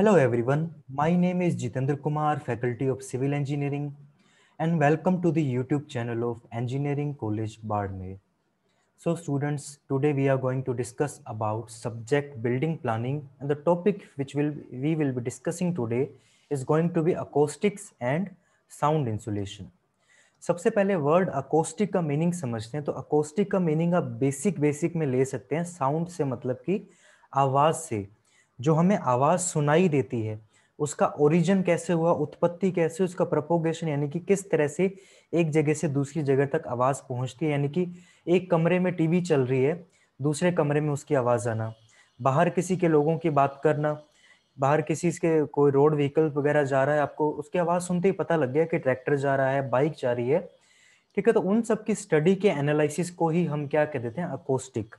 Hello everyone, my name is Jitendra Kumar, Faculty of Civil Engineering and welcome to the YouTube channel of Engineering College Barmer. So students, today we are going to discuss about subject building planning and the topic which will we will be discussing today is going to be acoustics and sound insulation सबसे पहले word acoustic का meaning समझते हैं तो acoustic का meaning आप basic basic में ले सकते हैं साउंड से मतलब कि आवाज़ से जो हमें आवाज सुनाई देती है उसका ओरिजिन कैसे हुआ उत्पत्ति कैसे उसका प्रपोगेशन यानी कि किस तरह से एक जगह से दूसरी जगह तक आवाज पहुंचती है यानी कि एक कमरे में टीवी चल रही है दूसरे कमरे में उसकी आवाज आना बाहर किसी के लोगों की बात करना बाहर किसी के कोई रोड व्हीकल वगैरह जा रहा है आपको उसकी आवाज़ सुनते ही पता लग गया कि ट्रैक्टर जा रहा है बाइक जा रही है ठीक है तो उन सब की स्टडी के एनालिसिस को ही हम क्या कह देते हैं अकोस्टिक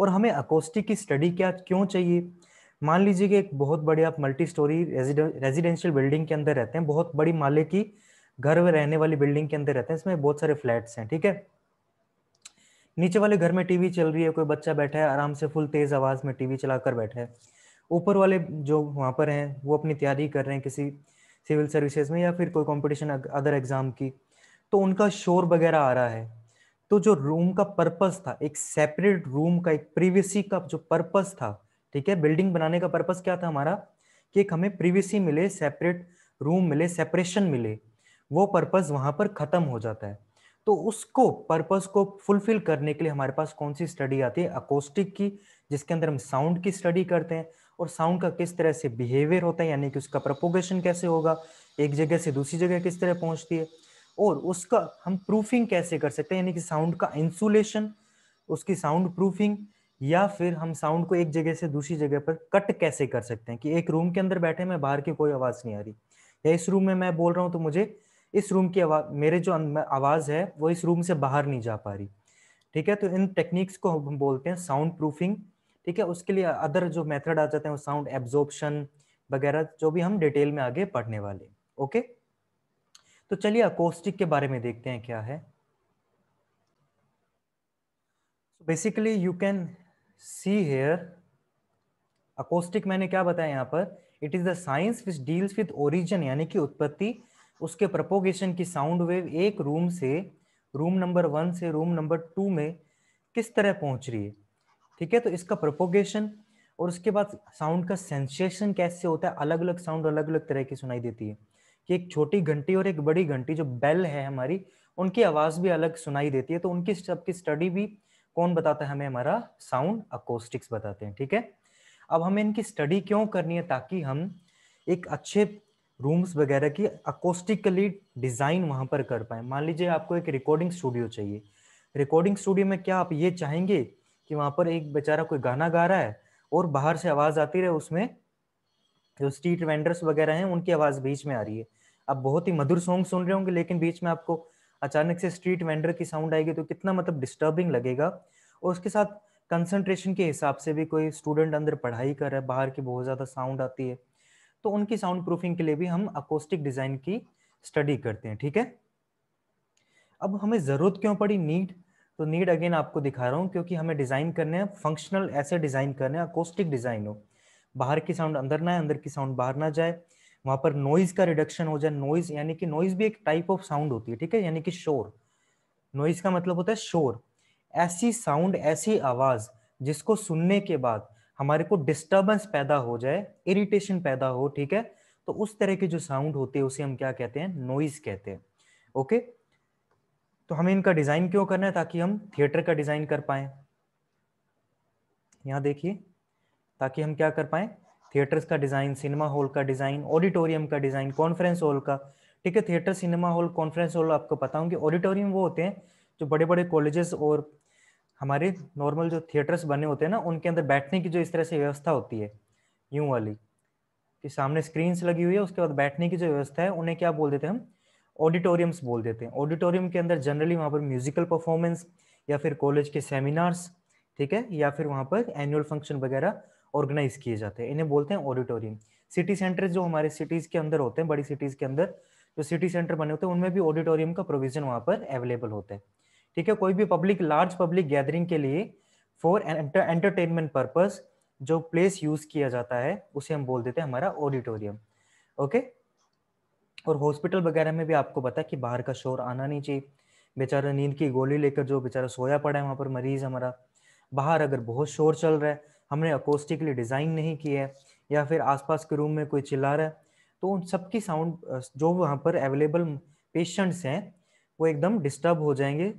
और हमें अकोस्टिक की स्टडी क्या क्यों चाहिए मान लीजिए कि एक बहुत बड़े आप मल्टी स्टोरी रेजिडेंशियल बिल्डिंग के अंदर रहते हैं बहुत बड़ी माले की घर में रहने वाली बिल्डिंग के अंदर रहते हैं इसमें बहुत सारे फ्लैट्स हैं ठीक है नीचे वाले घर में टीवी चल रही है कोई बच्चा बैठा है आराम से फुल तेज आवाज में टीवी चलाकर बैठा है ऊपर वाले जो वहां पर हैं वो अपनी तैयारी कर रहे हैं किसी सिविल सर्विसेज में या फिर कोई कंपटीशन अदर एग्जाम की तो उनका शोर वगैरह आ रहा है तो जो रूम का पर्पस था एक सेपरेट रूम का एक प्रीवियसी का जो पर्पस था ठीक है बिल्डिंग बनाने का पर्पज क्या था हमारा कि एक हमें प्रीवीसी मिले सेपरेट रूम मिले सेपरेशन मिले वो पर्पज वहां पर खत्म हो जाता है तो उसको पर्पज को फुलफिल करने के लिए हमारे पास कौन सी स्टडी आती है अकोस्टिक की जिसके अंदर हम साउंड की स्टडी करते हैं और साउंड का किस तरह से बिहेवियर होता है यानी कि उसका प्रपोगेशन कैसे होगा एक जगह से दूसरी जगह किस तरह पहुंचती है और उसका हम प्रूफिंग कैसे कर सकते हैं यानी कि साउंड का इंसुलेशन उसकी साउंड प्रूफिंग या फिर हम साउंड को एक जगह से दूसरी जगह पर कट कैसे कर सकते हैं कि एक रूम के अंदर बैठे मैं बाहर की कोई आवाज़ नहीं आ रही या इस रूम में मैं बोल रहा हूँ तो मुझे इस रूम की आवाज़ मेरे जो आवाज़ है वो इस रूम से बाहर नहीं जा पा रही ठीक है तो इन टेक्निक्स को हम बोलते हैं साउंड प्रूफिंग ठीक है उसके लिए अदर जो मेथड आ जाते हैं वो साउंड एब्जॉर्प्शन वगैरह जो भी हम डिटेल में आगे पढ़ने वाले ओके तो चलिए अकोस्टिक के बारे में देखते हैं क्या है basically you can see here acoustic मैंने क्या बताया यहाँ पर it is the science which deals with origin यानी कि उत्पत्ति उसके प्रपोगेशन की साउंड वेव एक रूम से रूम नंबर वन से रूम नंबर टू में किस तरह पहुंच रही है ठीक है तो इसका प्रपोगेशन और उसके बाद साउंड का सेंसेशन कैसे होता है अलग अलग साउंड अलग अलग तरह की सुनाई देती है कि एक छोटी घंटी और एक बड़ी घंटी जो बेल है हमारी उनकी आवाज़ भी अलग सुनाई देती है तो उनकी सबकी स्टडी भी कौन बताता है हमें हमारा साउंड अकोस्टिक्स बताते हैं ठीक है अब हमें इनकी स्टडी क्यों करनी है ताकि हम एक अच्छे रूम्स वगैरह की अकोस्टिकली डिज़ाइन वहां पर कर पाए मान लीजिए आपको एक रिकॉर्डिंग स्टूडियो चाहिए रिकॉर्डिंग स्टूडियो में क्या आप ये चाहेंगे कि वहां पर एक बेचारा कोई गाना गा रहा है और बाहर से आवाज़ आती रहे उसमें जो स्ट्रीट वेंडर्स वगैरह हैं उनकी आवाज़ बीच में आ रही है आप बहुत ही मधुर सॉन्ग सुन रहे होंगे लेकिन बीच में आपको अचानक से स्ट्रीट वेंडर की साउंड आएगी तो कितना मतलब डिस्टर्बिंग लगेगा और उसके साथ कंसंट्रेशन के हिसाब से भी कोई स्टूडेंट अंदर पढ़ाई कर रहा है बाहर की बहुत ज़्यादा साउंड आती है तो उनकी साउंड प्रूफिंग के लिए भी हम अकोस्टिक डिज़ाइन की स्टडी करते हैं ठीक है अब हमें ज़रूरत क्यों पड़ी नीड तो नीड अगेन आपको दिखा रहा हूँ क्योंकि हमें डिज़ाइन करने हैं फंक्शनल ऐसे डिज़ाइन करने हैं अकोस्टिक डिज़ाइन हो बाहर की साउंड अंदर ना आए अंदर की साउंड बाहर ना जाए वहां पर नॉइज का रिडक्शन हो जाए नॉइज यानी कि नॉइज भी एक टाइप ऑफ साउंड होती है ठीक है यानी कि शोर नॉइज का मतलब होता है शोर ऐसी साउंड ऐसी आवाज जिसको सुनने के बाद हमारे को डिस्टर्बेंस पैदा हो जाए इरिटेशन पैदा हो ठीक है तो उस तरह के जो साउंड होते हैं उसे हम क्या कहते हैं नॉइज कहते हैं ओके तो हमें इनका डिजाइन क्यों करना है ताकि हम थिएटर का डिजाइन कर पाए यहां देखिए ताकि हम क्या कर पाए थिएटर्स का डिज़ाइन सिनेमा हॉल का डिज़ाइन ऑडिटोरियम का डिज़ाइन कॉन्फ्रेंस हॉल का ठीक है theatre cinema hall conference hall आपको पता होंगे ऑडिटोरियम वो होते हैं जो बड़े बड़े कॉलेजेस और हमारे नॉर्मल जो थिएटर्स बने होते हैं ना उनके अंदर बैठने की जो इस तरह से व्यवस्था होती है यूं वाली कि सामने स्क्रीन्स लगी हुई है उसके बाद बैठने की जो व्यवस्था है उन्हें क्या बोल देते हैं हम ऑडिटोरियम्स बोल देते हैं ऑडिटोरियम के अंदर जनरली वहाँ पर म्यूजिकल परफॉर्मेंस या फिर कॉलेज के सेमिनार्स ठीक है या फिर वहाँ पर एनुअल फंक्शन वगैरह ऑर्गेनाइज किए जाते हैं इन्हें बोलते हैं ऑडिटोरियम सिटी सेंटर जो हमारे सिटीज के अंदर होते हैं बड़ी सिटीज के अंदर जो सिटी सेंटर बने होते हैं उनमें भी ऑडिटोरियम का प्रोविजन वहाँ पर अवेलेबल होता है ठीक है कोई भी पब्लिक लार्ज पब्लिक गैदरिंग के लिए फॉर एंटरटेनमेंट पर्पज जो प्लेस यूज किया जाता है उसे हम बोल देते हैं हमारा ऑडिटोरियम ओके और हॉस्पिटल वगैरह में भी आपको पता है कि बाहर का शोर आना नहीं चाहिए बेचारा नींद की गोली लेकर जो बेचारा सोया पड़ा है वहाँ पर मरीज हमारा बाहर अगर बहुत शोर चल रहा है हमने अकोस्टिकली डिज़ाइन नहीं किया है या फिर आसपास के रूम में कोई चिल्ला रहा है तो उन सबकी साउंड जो वहाँ पर अवेलेबल पेशेंट्स हैं वो एकदम डिस्टर्ब हो जाएंगे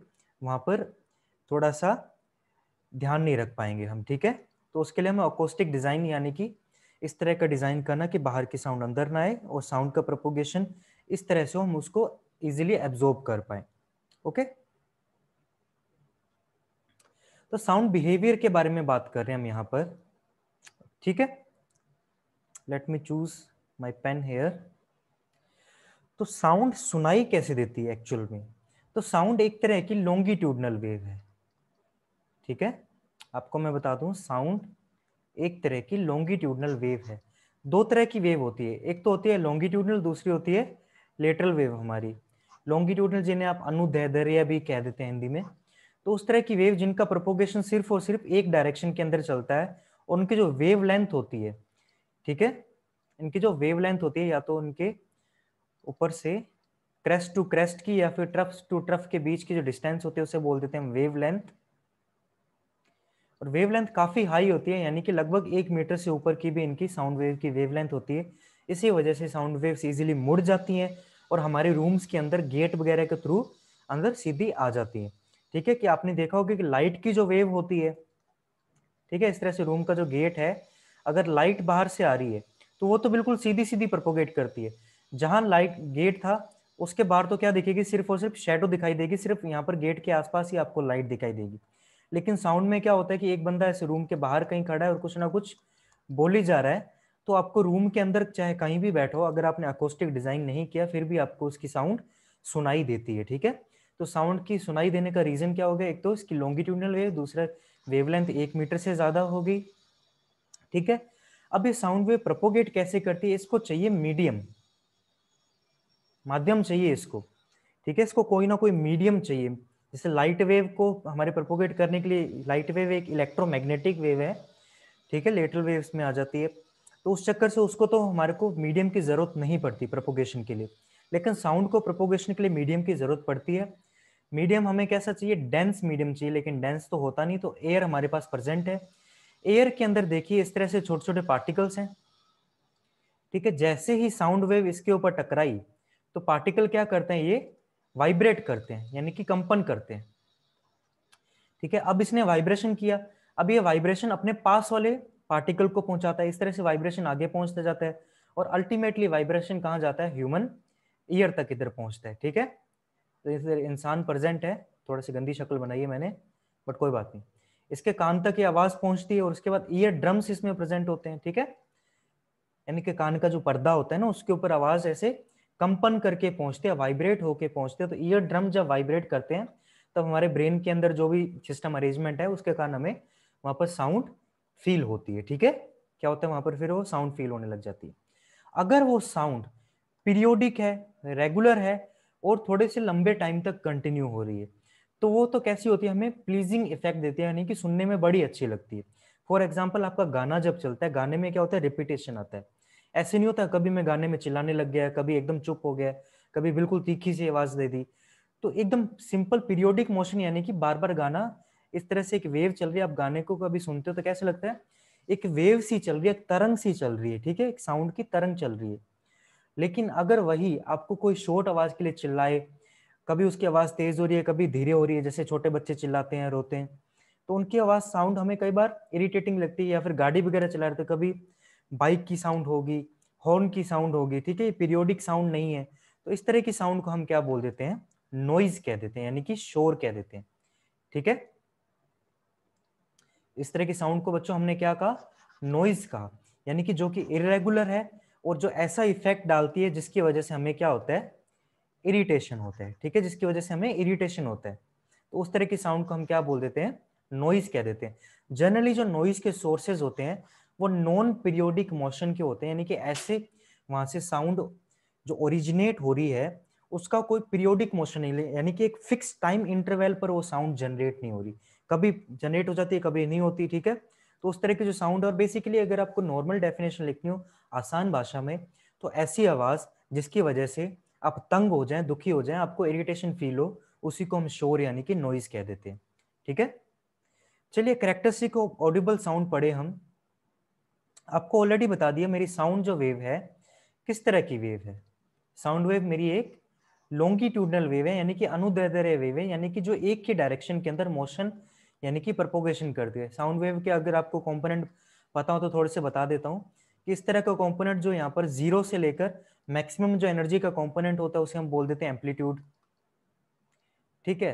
वहाँ पर थोड़ा सा ध्यान नहीं रख पाएंगे हम ठीक है तो उसके लिए हमें अकोस्टिक डिज़ाइन यानी कि इस तरह का डिज़ाइन करना कि बाहर की साउंड अंदर ना आए और साउंड का प्रपोगेशन इस तरह से हम उसको ईजिली एब्जॉर्ब कर पाए ओके okay? तो साउंड बिहेवियर के बारे में बात कर रहे हैं हम यहाँ पर ठीक है let me choose my pen here तो साउंड सुनाई कैसे देती है एक्चुअल में तो साउंड एक तरह की लॉन्गिट्यूडनल वेव है ठीक है आपको मैं बता दूं साउंड एक तरह की लॉन्गिट्यूडनल वेव है दो तरह की वेव होती है एक तो होती है लॉन्गिट्यूडनल दूसरी होती है लेटरल वेव हमारी लॉन्गिट्यूडनल जिन्हें आप अनुदैधर्य भी कह देते हैं हिंदी में तो उस तरह की वेव जिनका प्रोपोगेशन सिर्फ और सिर्फ एक डायरेक्शन के अंदर चलता है और उनकी जो वेव लेंथ होती है ठीक है इनकी जो वेव लेंथ होती है या तो उनके ऊपर से क्रेस्ट टू क्रेस्ट की या फिर ट्रफ टू ट्रफ के बीच की जो डिस्टेंस होती है उसे बोल देते हैं वेव लेंथ और वेव लेंथ काफ़ी हाई होती है यानी कि लगभग एक मीटर से ऊपर की भी इनकी साउंड वेव की वेव लेंथ होती है इसी वजह से साउंड वेव्स इजिली मुड़ जाती है और हमारे रूम्स के अंदर गेट वगैरह के थ्रू अंदर सीधी आ जाती है ठीक है कि आपने देखा होगा कि लाइट की जो वेव होती है ठीक है इस तरह से रूम का जो गेट है अगर लाइट बाहर से आ रही है तो वो तो बिल्कुल सीधी सीधी प्रपोगेट करती है जहां लाइट गेट था उसके बाहर तो क्या दिखेगी सिर्फ और सिर्फ शेडो दिखाई देगी सिर्फ यहाँ पर गेट के आसपास ही आपको लाइट दिखाई देगी लेकिन साउंड में क्या होता है कि एक बंदा ऐसे रूम के बाहर कहीं खड़ा है और कुछ ना कुछ बोली जा रहा है तो आपको रूम के अंदर चाहे कहीं भी बैठो अगर आपने अकोस्टिक डिजाइन नहीं किया फिर भी आपको उसकी साउंड सुनाई देती है ठीक है तो साउंड की सुनाई देने का रीजन क्या होगा एक तो इसकी लॉन्गिट्यूडनल वेव दूसरा वेवलेंथ एक मीटर से ज्यादा होगी ठीक है अब ये साउंड वेव प्रपोगेट कैसे करती है इसको चाहिए मीडियम माध्यम चाहिए इसको ठीक है इसको कोई ना कोई मीडियम चाहिए जैसे लाइट वेव को हमारे प्रपोगेट करने के लिए लाइट वेव एक इलेक्ट्रोमैग्नेटिक वेव है ठीक है लेटल वेव्स में आ जाती है तो उस चक्कर से उसको तो हमारे को मीडियम की जरूरत नहीं पड़ती प्रपोगेशन के लिए लेकिन साउंड को प्रोपोगेशन के लिए मीडियम की जरूरत पड़ती है मीडियम हमें कैसा चाहिए डेंस मीडियम चाहिए लेकिन डेंस तो होता नहीं तो एयर हमारे पास प्रेजेंट है एयर के अंदर देखिए इस तरह से छोटे छोटे पार्टिकल्स हैं ठीक है जैसे ही साउंड वेव इसके ऊपर टकराई तो पार्टिकल क्या करते हैं ये वाइब्रेट करते हैं यानी कि कंपन करते हैं ठीक है अब इसने वाइब्रेशन किया अब ये वाइब्रेशन अपने पास वाले पार्टिकल को पहुंचाता है इस तरह से वाइब्रेशन आगे पहुंचता जाता है और अल्टीमेटली वाइब्रेशन कहाँ जाता है ह्यूमन ईयर तक इधर पहुंचता है ठीक है तो इधर इंसान प्रेजेंट है थोड़ा सी गंदी शक्ल बनाई है मैंने बट कोई बात नहीं इसके कान तक ये आवाज पहुंचती है और उसके बाद ईयर ड्रम्स इसमें प्रेजेंट होते हैं ठीक है यानी कि कान का जो पर्दा होता है ना उसके ऊपर आवाज ऐसे कंपन करके पहुंचते हैं वाइब्रेट होके पहुंचते हैं तो ईयर ड्रम जब वाइब्रेट करते हैं तब हमारे ब्रेन के अंदर जो भी सिस्टम अरेंजमेंट है उसके कारण हमें वहां पर साउंड फील होती है ठीक है क्या होता है वहां पर फिर वो साउंड फील होने लग जाती है अगर वो साउंड पीरियोडिक है रेगुलर है और थोड़े से लंबे टाइम तक कंटिन्यू हो रही है तो वो तो कैसी होती है हमें प्लीजिंग इफेक्ट देती है यानी कि सुनने में बड़ी अच्छी लगती है फॉर एग्जाम्पल आपका गाना जब चलता है गाने में क्या होता है रिपीटेशन आता है ऐसे नहीं होता कभी मैं गाने में चिल्लाने लग गया कभी एकदम चुप हो गया कभी बिल्कुल तीखी सी आवाज दे दी तो एकदम सिंपल पीरियोडिक मोशन यानी कि बार बार गाना इस तरह से एक वेव चल रही है आप गाने को कभी सुनते हो तो कैसे लगता है एक वेव सी चल रही है तरंग सी चल रही है ठीक है एक साउंड की तरंग चल रही है लेकिन अगर वही आपको कोई शोट आवाज के लिए चिल्लाए कभी उसकी आवाज तेज हो रही है कभी धीरे हो रही है जैसे छोटे बच्चे चिल्लाते हैं रोते हैं तो उनकी आवाज साउंड हमें कई बार इरिटेटिंग लगती है या फिर गाड़ी वगैरह चला रहे थे कभी बाइक की साउंड होगी हॉर्न की साउंड होगी ठीक है ये पीरियोडिक साउंड नहीं है तो इस तरह की साउंड को हम क्या बोल देते हैं नॉइज कह देते हैं यानी कि शोर कह देते हैं ठीक है इस तरह की साउंड को बच्चों हमने क्या कहा नॉइज कहा यानी कि जो कि इरेगुलर है और जो ऐसा इफेक्ट डालती है जिसकी वजह से हमें क्या होता है इरिटेशन होता है ठीक है जिसकी वजह से हमें इरिटेशन होता है तो उस तरह की साउंड को हम क्या बोल देते हैं नॉइज कह देते हैं जनरली जो नॉइज के सोर्सेज होते हैं वो नॉन पीरियोडिक मोशन के होते हैं यानी कि ऐसे वहां से साउंड जो ओरिजिनेट हो रही है उसका कोई पीरियोडिक मोशन नहीं यानी कि एक फिक्स टाइम इंटरवल पर वो साउंड जनरेट नहीं हो रही कभी जनरेट हो जाती है कभी नहीं होती ठीक है तो उस तरह के जो साउंड और बेसिकली अगर आपको नॉर्मल डेफिनेशन लिखनी हो आसान भाषा में तो ऐसी आवाज़ जिसकी वजह से आप तंग हो जाएं दुखी हो जाएं आपको इरिटेशन फील हो उसी को हम शोर यानी कि नॉइज कह देते हैं ठीक है चलिए को ऑडिबल साउंड पढ़े हम आपको ऑलरेडी बता दिया मेरी साउंड जो वेव है किस तरह की वेव है साउंड वेव मेरी एक लॉन्गिट्यूडनल वेव है यानी कि अनुदैर्य वेव है यानी कि जो एक ही डायरेक्शन के अंदर मोशन यानी कि प्रपोगेशन करती है साउंड वेव के अगर आपको कॉम्पोनेंट पता हो तो थोड़े से बता देता हूँ कि इस तरह का कॉम्पोनेंट जो यहाँ पर जीरो से लेकर मैक्सिमम जो एनर्जी का कॉम्पोनेंट होता है उसे हम बोल देते हैं एम्पलीट्यूड ठीक है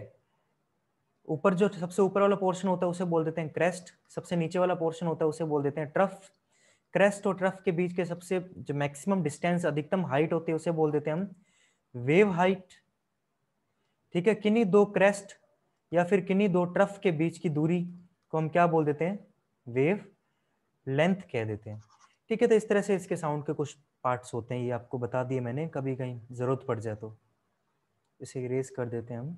ऊपर जो सबसे ऊपर वाला पोर्शन होता है उसे बोल देते हैं क्रेस्ट सबसे नीचे वाला पोर्शन होता है उसे बोल देते हैं ट्रफ क्रेस्ट और ट्रफ के बीच के सबसे जो मैक्सिमम डिस्टेंस अधिकतम हाइट होती है उसे बोल देते हैं हम वेव हाइट ठीक है किन्हीं दो क्रेस्ट या फिर किन्हीं दो ट्रफ के बीच की दूरी को हम क्या बोल देते हैं वेव लेंथ कह देते हैं ठीक है तो इस तरह से इसके साउंड के कुछ पार्ट्स होते हैं ये आपको बता दिए मैंने कभी कहीं ज़रूरत पड़ जाए तो इसे इरेज कर देते हैं हम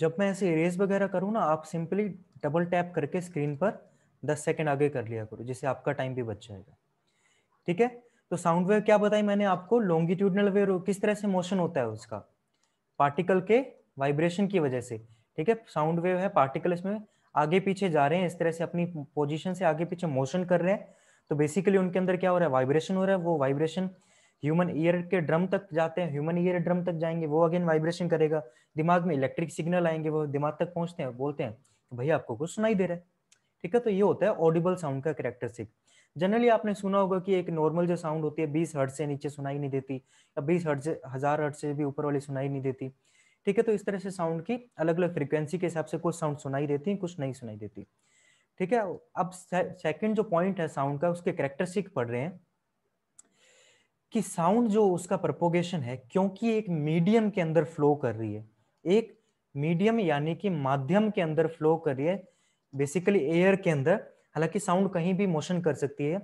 जब मैं ऐसे इरेज वगैरह करूँ ना आप सिंपली डबल टैप करके स्क्रीन पर 10 सेकंड आगे कर लिया करो जिससे आपका टाइम भी बच जाएगा ठीक है तो साउंड वेव क्या बताई मैंने आपको लॉन्गिट्यूडनल वेव किस तरह से मोशन होता है उसका पार्टिकल के वाइब्रेशन की वजह से ठीक है साउंड वेव है पार्टिकल इसमें आगे पीछे जा रहे हैं इस तरह से अपनी पोजीशन से आगे पीछे मोशन कर रहे हैं तो बेसिकली उनके अंदर क्या हो रहा है वाइब्रेशन हो रहा है वो वाइब्रेशन ह्यूमन ईयर के ड्रम तक जाते हैं ह्यूमन ईयर ड्रम तक जाएंगे वो अगेन वाइब्रेशन करेगा दिमाग में इलेक्ट्रिक सिग्नल आएंगे वो दिमाग तक पहुंचते हैं बोलते हैं तो भैया आपको कुछ सुनाई दे रहा है ठीक है तो ये होता है ऑडिबल साउंड का करेक्टरिस्टिक जनरली आपने सुना होगा कि एक नॉर्मल जो साउंड होती है 20 हर्ट से नीचे सुनाई नहीं देती या बीस हर्ट से हजार हर्ट से भी ऊपर वाली सुनाई नहीं देती ठीक है तो इस तरह से साउंड की अलग अलग फ्रिक्वेंसी के हिसाब से कुछ साउंड सुनाई देती है कुछ नहीं सुनाई देती ठीक है अब सेकेंड जो पॉइंट है साउंड का उसके करेक्टरिस्टिक पढ़ रहे हैं कि साउंड जो उसका प्रपोगेशन है क्योंकि एक मीडियम के अंदर फ्लो कर रही है एक मीडियम यानी कि माध्यम के अंदर फ्लो कर रही है बेसिकली एयर के अंदर हालांकि साउंड कहीं भी मोशन कर सकती है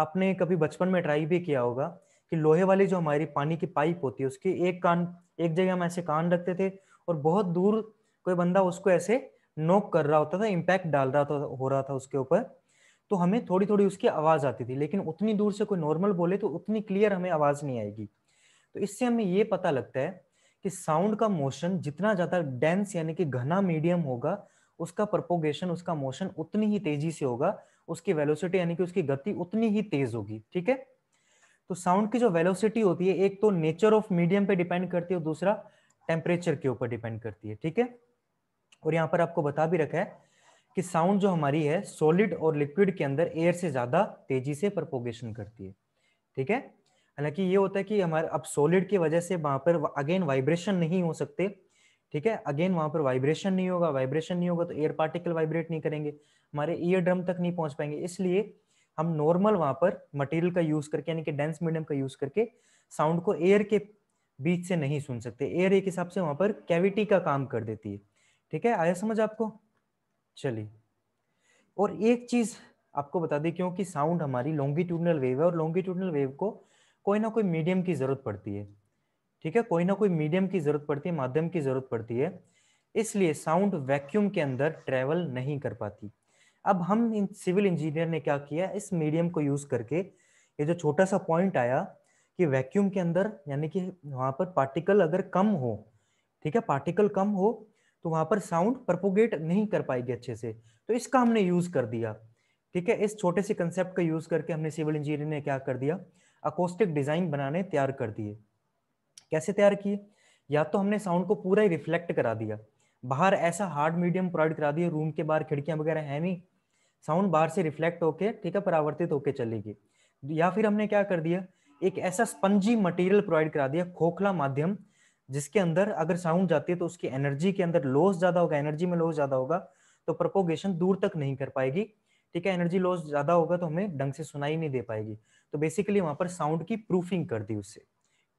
आपने कभी बचपन में ट्राई भी किया होगा कि लोहे वाली जो हमारी पानी की पाइप होती है उसकी एक कान एक जगह हम ऐसे कान रखते थे और बहुत दूर कोई बंदा उसको ऐसे नोक कर रहा होता था इम्पैक्ट डाल रहा था हो रहा था उसके ऊपर तो हमें थोड़ी थोड़ी उसकी आवाज़ आती थी लेकिन उतनी दूर से कोई नॉर्मल बोले तो उतनी क्लियर हमें आवाज़ नहीं आएगी तो इससे हमें ये पता लगता है कि साउंड का मोशन जितना ज्यादा डेंस यानी कि घना मीडियम होगा उसका प्रपोगेशन उसका मोशन उतनी ही तेजी से होगा उसकी वेलोसिटी यानी कि उसकी गति उतनी ही तेज होगी ठीक है तो साउंड की जो वेलोसिटी होती है एक तो नेचर ऑफ मीडियम पे डिपेंड करती है और दूसरा टेम्परेचर के ऊपर डिपेंड करती है ठीक है और यहाँ पर आपको बता भी रखा है कि साउंड जो हमारी है सॉलिड और लिक्विड के अंदर एयर से ज्यादा तेजी से प्रपोगेशन करती है ठीक है हालांकि ये होता है कि हमारे अब सॉलिड की वजह से वहां पर अगेन वाइब्रेशन नहीं हो सकते ठीक है अगेन वहां पर वाइब्रेशन नहीं होगा वाइब्रेशन नहीं होगा तो एयर पार्टिकल वाइब्रेट नहीं करेंगे हमारे ईयर ड्रम तक नहीं पहुंच पाएंगे इसलिए हम नॉर्मल वहां पर मटेरियल का यूज करके यानी कि डेंस मीडियम का यूज करके साउंड को एयर के बीच से नहीं सुन सकते एयर एक हिसाब से वहां पर कैविटी का काम कर देती है ठीक है आया समझ आपको चलिए और एक चीज आपको बता दें क्योंकि साउंड हमारी लॉन्गिट्यूडनल वेव है और लॉन्गिट्यूडनल वेव को कोई ना कोई मीडियम की जरूरत पड़ती है ठीक है कोई ना कोई मीडियम की जरूरत पड़ती है माध्यम की जरूरत पड़ती है इसलिए साउंड वैक्यूम के अंदर ट्रेवल नहीं कर पाती अब हम इन सिविल इंजीनियर ने क्या किया इस मीडियम को यूज करके ये जो छोटा सा पॉइंट आया कि वैक्यूम के अंदर यानी कि वहां पर पार्टिकल अगर कम हो ठीक है पार्टिकल कम हो तो वहां पर साउंड प्रपोगेट नहीं कर पाएगी अच्छे से तो इसका हमने यूज कर दिया ठीक है इस छोटे से कंसेप्ट का यूज करके हमने सिविल इंजीनियर ने क्या कर दिया अकोस्टिक डिजाइन बनाने तैयार कर दिए कैसे तैयार किए या तो हमने साउंड को पूरा ही रिफ्लेक्ट करा दिया बाहर ऐसा हार्ड मीडियम प्रोवाइड करा दिया रूम के बाहर खिड़कियां वगैरह है नहीं साउंड बाहर से रिफ्लेक्ट होके ठीक है परावर्तित होके चलेगी या फिर हमने क्या कर दिया एक ऐसा स्पंजी मटेरियल प्रोवाइड करा दिया खोखला माध्यम जिसके अंदर अगर साउंड जाती है तो उसकी एनर्जी के अंदर लॉस ज्यादा होगा एनर्जी में लॉस ज्यादा होगा तो प्रपोगेशन दूर तक नहीं कर पाएगी ठीक है एनर्जी लॉस ज्यादा होगा तो हमें ढंग से सुनाई नहीं दे पाएगी तो बेसिकली वहां पर साउंड की प्रूफिंग कर दी उससे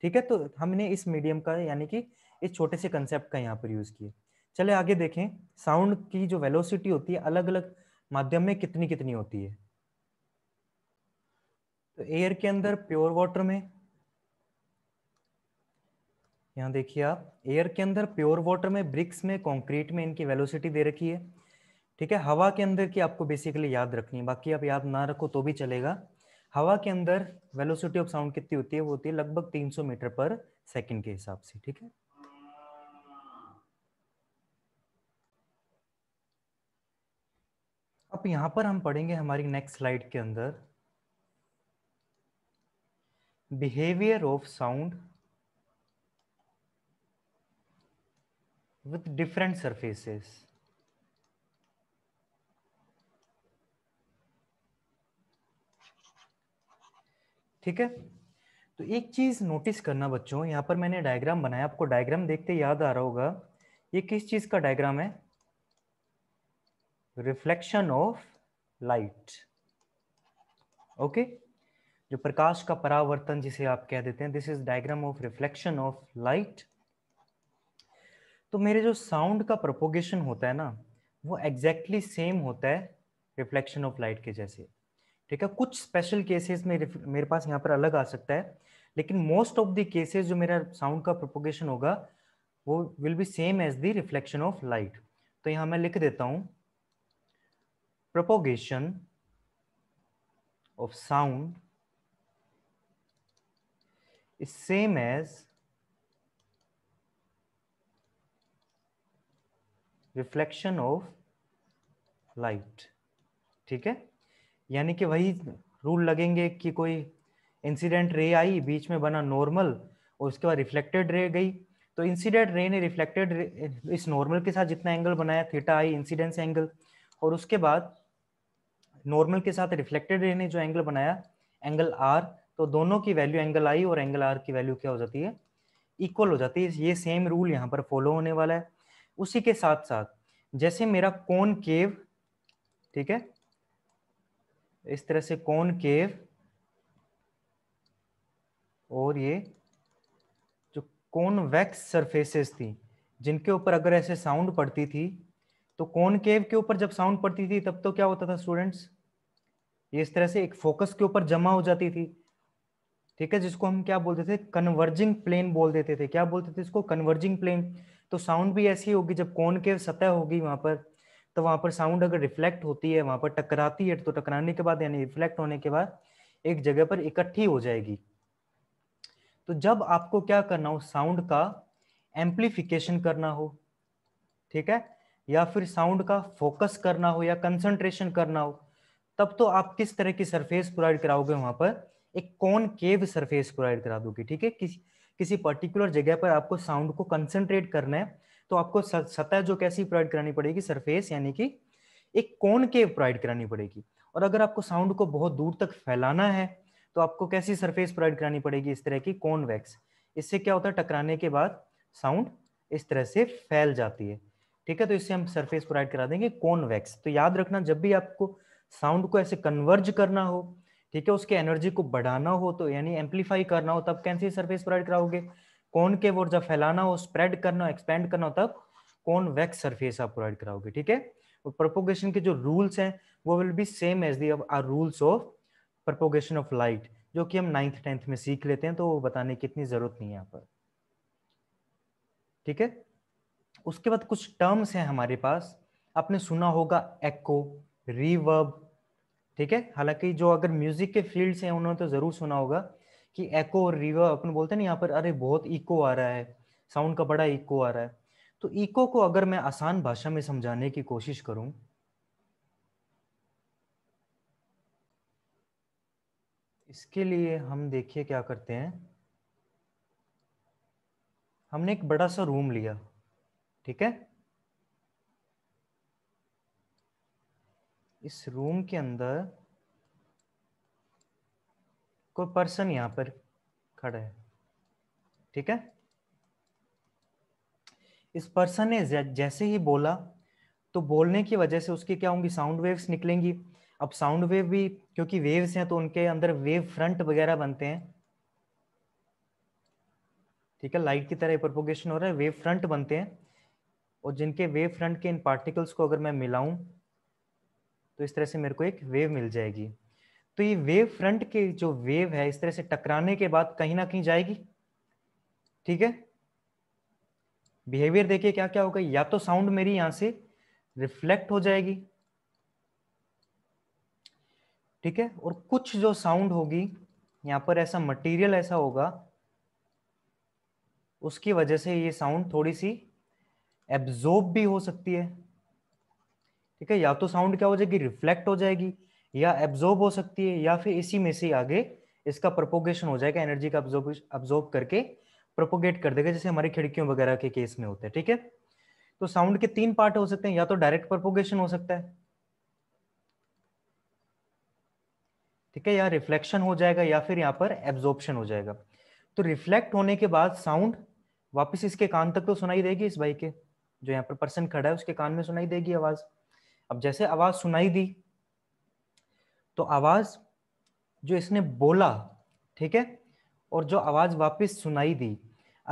ठीक है तो हमने इस मीडियम का यानी कि इस छोटे से कंसेप्ट का यहाँ पर यूज किया चले आगे देखें साउंड की जो वेलोसिटी होती है अलग अलग माध्यम में कितनी कितनी होती है तो एयर के अंदर प्योर वाटर में यहां देखिए आप एयर के अंदर प्योर वाटर में ब्रिक्स में कंक्रीट में इनकी वेलोसिटी दे रखी है ठीक है हवा के अंदर की आपको बेसिकली याद रखनी है बाकी आप याद ना रखो तो भी चलेगा हवा के अंदर वेलोसिटी ऑफ साउंड कितनी होती है वो होती है लगभग 300 मीटर पर सेकंड के हिसाब से ठीक है अब यहां पर हम पढ़ेंगे हमारी नेक्स्ट स्लाइड के अंदर behaviour of sound with different surfaces ठीक है तो एक चीज नोटिस करना बच्चों यहाँ पर मैंने डायग्राम बनाया आपको डायग्राम देखते याद आ रहा होगा ये किस चीज का डायग्राम है रिफ्लेक्शन ऑफ लाइट ओके जो प्रकाश का परावर्तन जिसे आप कह देते हैं this is diagram of reflection of light तो मेरे जो साउंड का प्रोपोगेशन होता है ना वो एग्जैक्टली exactly सेम होता है रिफ्लेक्शन ऑफ लाइट के जैसे ठीक है कुछ स्पेशल केसेस में मेरे पास यहाँ पर अलग आ सकता है लेकिन मोस्ट ऑफ द केसेस जो मेरा साउंड का प्रोपोगेशन होगा वो will be same as the reflection of light तो यहां मैं लिख देता हूं propagation of sound is same as reflection of light ठीक है यानी कि वही रूल लगेंगे कि कोई इंसिडेंट रे आई बीच में बना तो नॉर्मल और उसके बाद रिफ्लेक्टेड रे गई तो इंसिडेंट रे ने रिफ्लेक्टेड इस नॉर्मल के साथ जितना एंगल बनाया थीटा आई इंसिडेंस एंगल और उसके बाद नॉर्मल के साथ रिफ्लेक्टेड रे ने जो एंगल बनाया एंगल आर तो दोनों की वैल्यू एंगल आई और एंगल आर की वैल्यू क्या हो जाती है इक्वल हो जाती है ये सेम रूल यहाँ पर फॉलो होने वाला है उसी के साथ साथ जैसे मेरा कौन केव ठीक है इस तरह से कौन केव और ये जो वैक्स सरफेसेस थी जिनके ऊपर अगर ऐसे साउंड पड़ती थी तो केव के ऊपर जब साउंड पड़ती थी तब तो क्या होता था स्टूडेंट्स ये इस तरह से एक फोकस के ऊपर जमा हो जाती थी ठीक है जिसको हम क्या बोलते थे कन्वर्जिंग प्लेन बोल देते थे क्या बोलते थे इसको कन्वर्जिंग प्लेन तो साउंड भी ऐसी होगी जब केव सतह होगी वहां पर तो वहाँ पर साउंड अगर रिफ्लेक्ट होती है वहाँ पर टकराती है तो टकराने के बाद यानी रिफ्लेक्ट होने के बाद एक जगह पर इकट्ठी हो जाएगी तो जब आपको क्या करना हो साउंड का एम्प्लीफिकेशन करना हो ठीक है या फिर साउंड का फोकस करना हो या कंसंट्रेशन करना हो तब तो आप किस तरह की सरफेस प्रोवाइड कराओगे वहां पर एक कौन केव सरफेस प्रोवाइड करा दोगे ठीक है किसी किसी पर्टिकुलर जगह पर आपको साउंड को कंसंट्रेट करना है तो आपको सतह जो कैसी प्रोवाइड करानी पड़ेगी सरफेस यानी कि एक कोन के प्रोवाइड करानी पड़ेगी और अगर आपको साउंड को बहुत दूर तक फैलाना है तो आपको कैसी सरफेस प्रोवाइड करानी पड़ेगी इस तरह की वैक्स इससे क्या होता है टकराने के बाद साउंड इस तरह से फैल जाती है ठीक है तो इससे हम सरफेस प्रोवाइड करा देंगे वैक्स तो याद रखना जब भी आपको साउंड को ऐसे कन्वर्ज करना हो ठीक है उसके एनर्जी को बढ़ाना हो तो यानी एम्पलीफाई करना हो तब कैसी सरफेस प्रोवाइड कराओगे कौन के वो जब फैलाना हो स्प्रेड करना हो एक्सपेंड करना हो तब कौन वैक्स सरफेस आप प्रोवाइड कराओगे ठीक है और के जो रूल्स हैं वो will be same as the are rules of propagation of light जो कि हम नाइन्थ टेंथ में सीख लेते हैं तो वो बताने की इतनी जरूरत नहीं है यहाँ पर ठीक है उसके बाद कुछ टर्म्स हैं हमारे पास आपने सुना होगा एको रिवर्ब ठीक है हालांकि जो अगर म्यूजिक के से हैं उन्होंने तो जरूर सुना होगा कि एको और रिवा अपन बोलते हैं ना यहाँ पर अरे बहुत इको आ रहा है साउंड का बड़ा इको आ रहा है तो इको को अगर मैं आसान भाषा में समझाने की कोशिश करूं इसके लिए हम देखिए क्या करते हैं हमने एक बड़ा सा रूम लिया ठीक है इस रूम के अंदर कोई पर्सन यहाँ पर खड़ा है ठीक है इस पर्सन ने जैसे ही बोला तो बोलने की वजह से उसकी क्या होंगी साउंड वेव्स निकलेंगी अब साउंड वेव भी क्योंकि वेव्स हैं तो उनके अंदर वेव फ्रंट वगैरह बनते हैं ठीक है लाइट की तरह प्रोपोगेशन हो रहा है वेव फ्रंट बनते हैं और जिनके वेव फ्रंट के इन पार्टिकल्स को अगर मैं मिलाऊं तो इस तरह से मेरे को एक वेव मिल जाएगी तो ये वेव फ्रंट के जो वेव है इस तरह से टकराने के बाद कहीं ना कहीं जाएगी ठीक है बिहेवियर देखिए क्या क्या होगा या तो साउंड मेरी यहां से रिफ्लेक्ट हो जाएगी ठीक है और कुछ जो साउंड होगी यहां पर ऐसा मटेरियल ऐसा होगा उसकी वजह से ये साउंड थोड़ी सी एब्जॉर्ब भी हो सकती है ठीक है या तो साउंड क्या हो जाएगी रिफ्लेक्ट हो जाएगी या एब्जॉर्ब हो सकती है या फिर इसी में से आगे इसका प्रपोगेशन हो जाएगा एनर्जी का अब्जॉर्ब करके प्रोपोगेट कर देगा जैसे हमारी खिड़कियों वगैरह के केस में होता है ठीक है तो साउंड के तीन पार्ट हो सकते हैं या तो डायरेक्ट प्रोपोगेशन हो सकता है ठीक है या रिफ्लेक्शन हो जाएगा या फिर यहाँ पर एब्जॉर्बशन हो जाएगा तो रिफ्लेक्ट होने के बाद साउंड वापस इसके कान तक तो सुनाई देगी इस भाई के जो यहाँ पर पर्सन खड़ा है उसके कान में सुनाई देगी आवाज अब जैसे आवाज सुनाई दी तो आवाज जो इसने बोला ठीक है और जो आवाज वापस सुनाई दी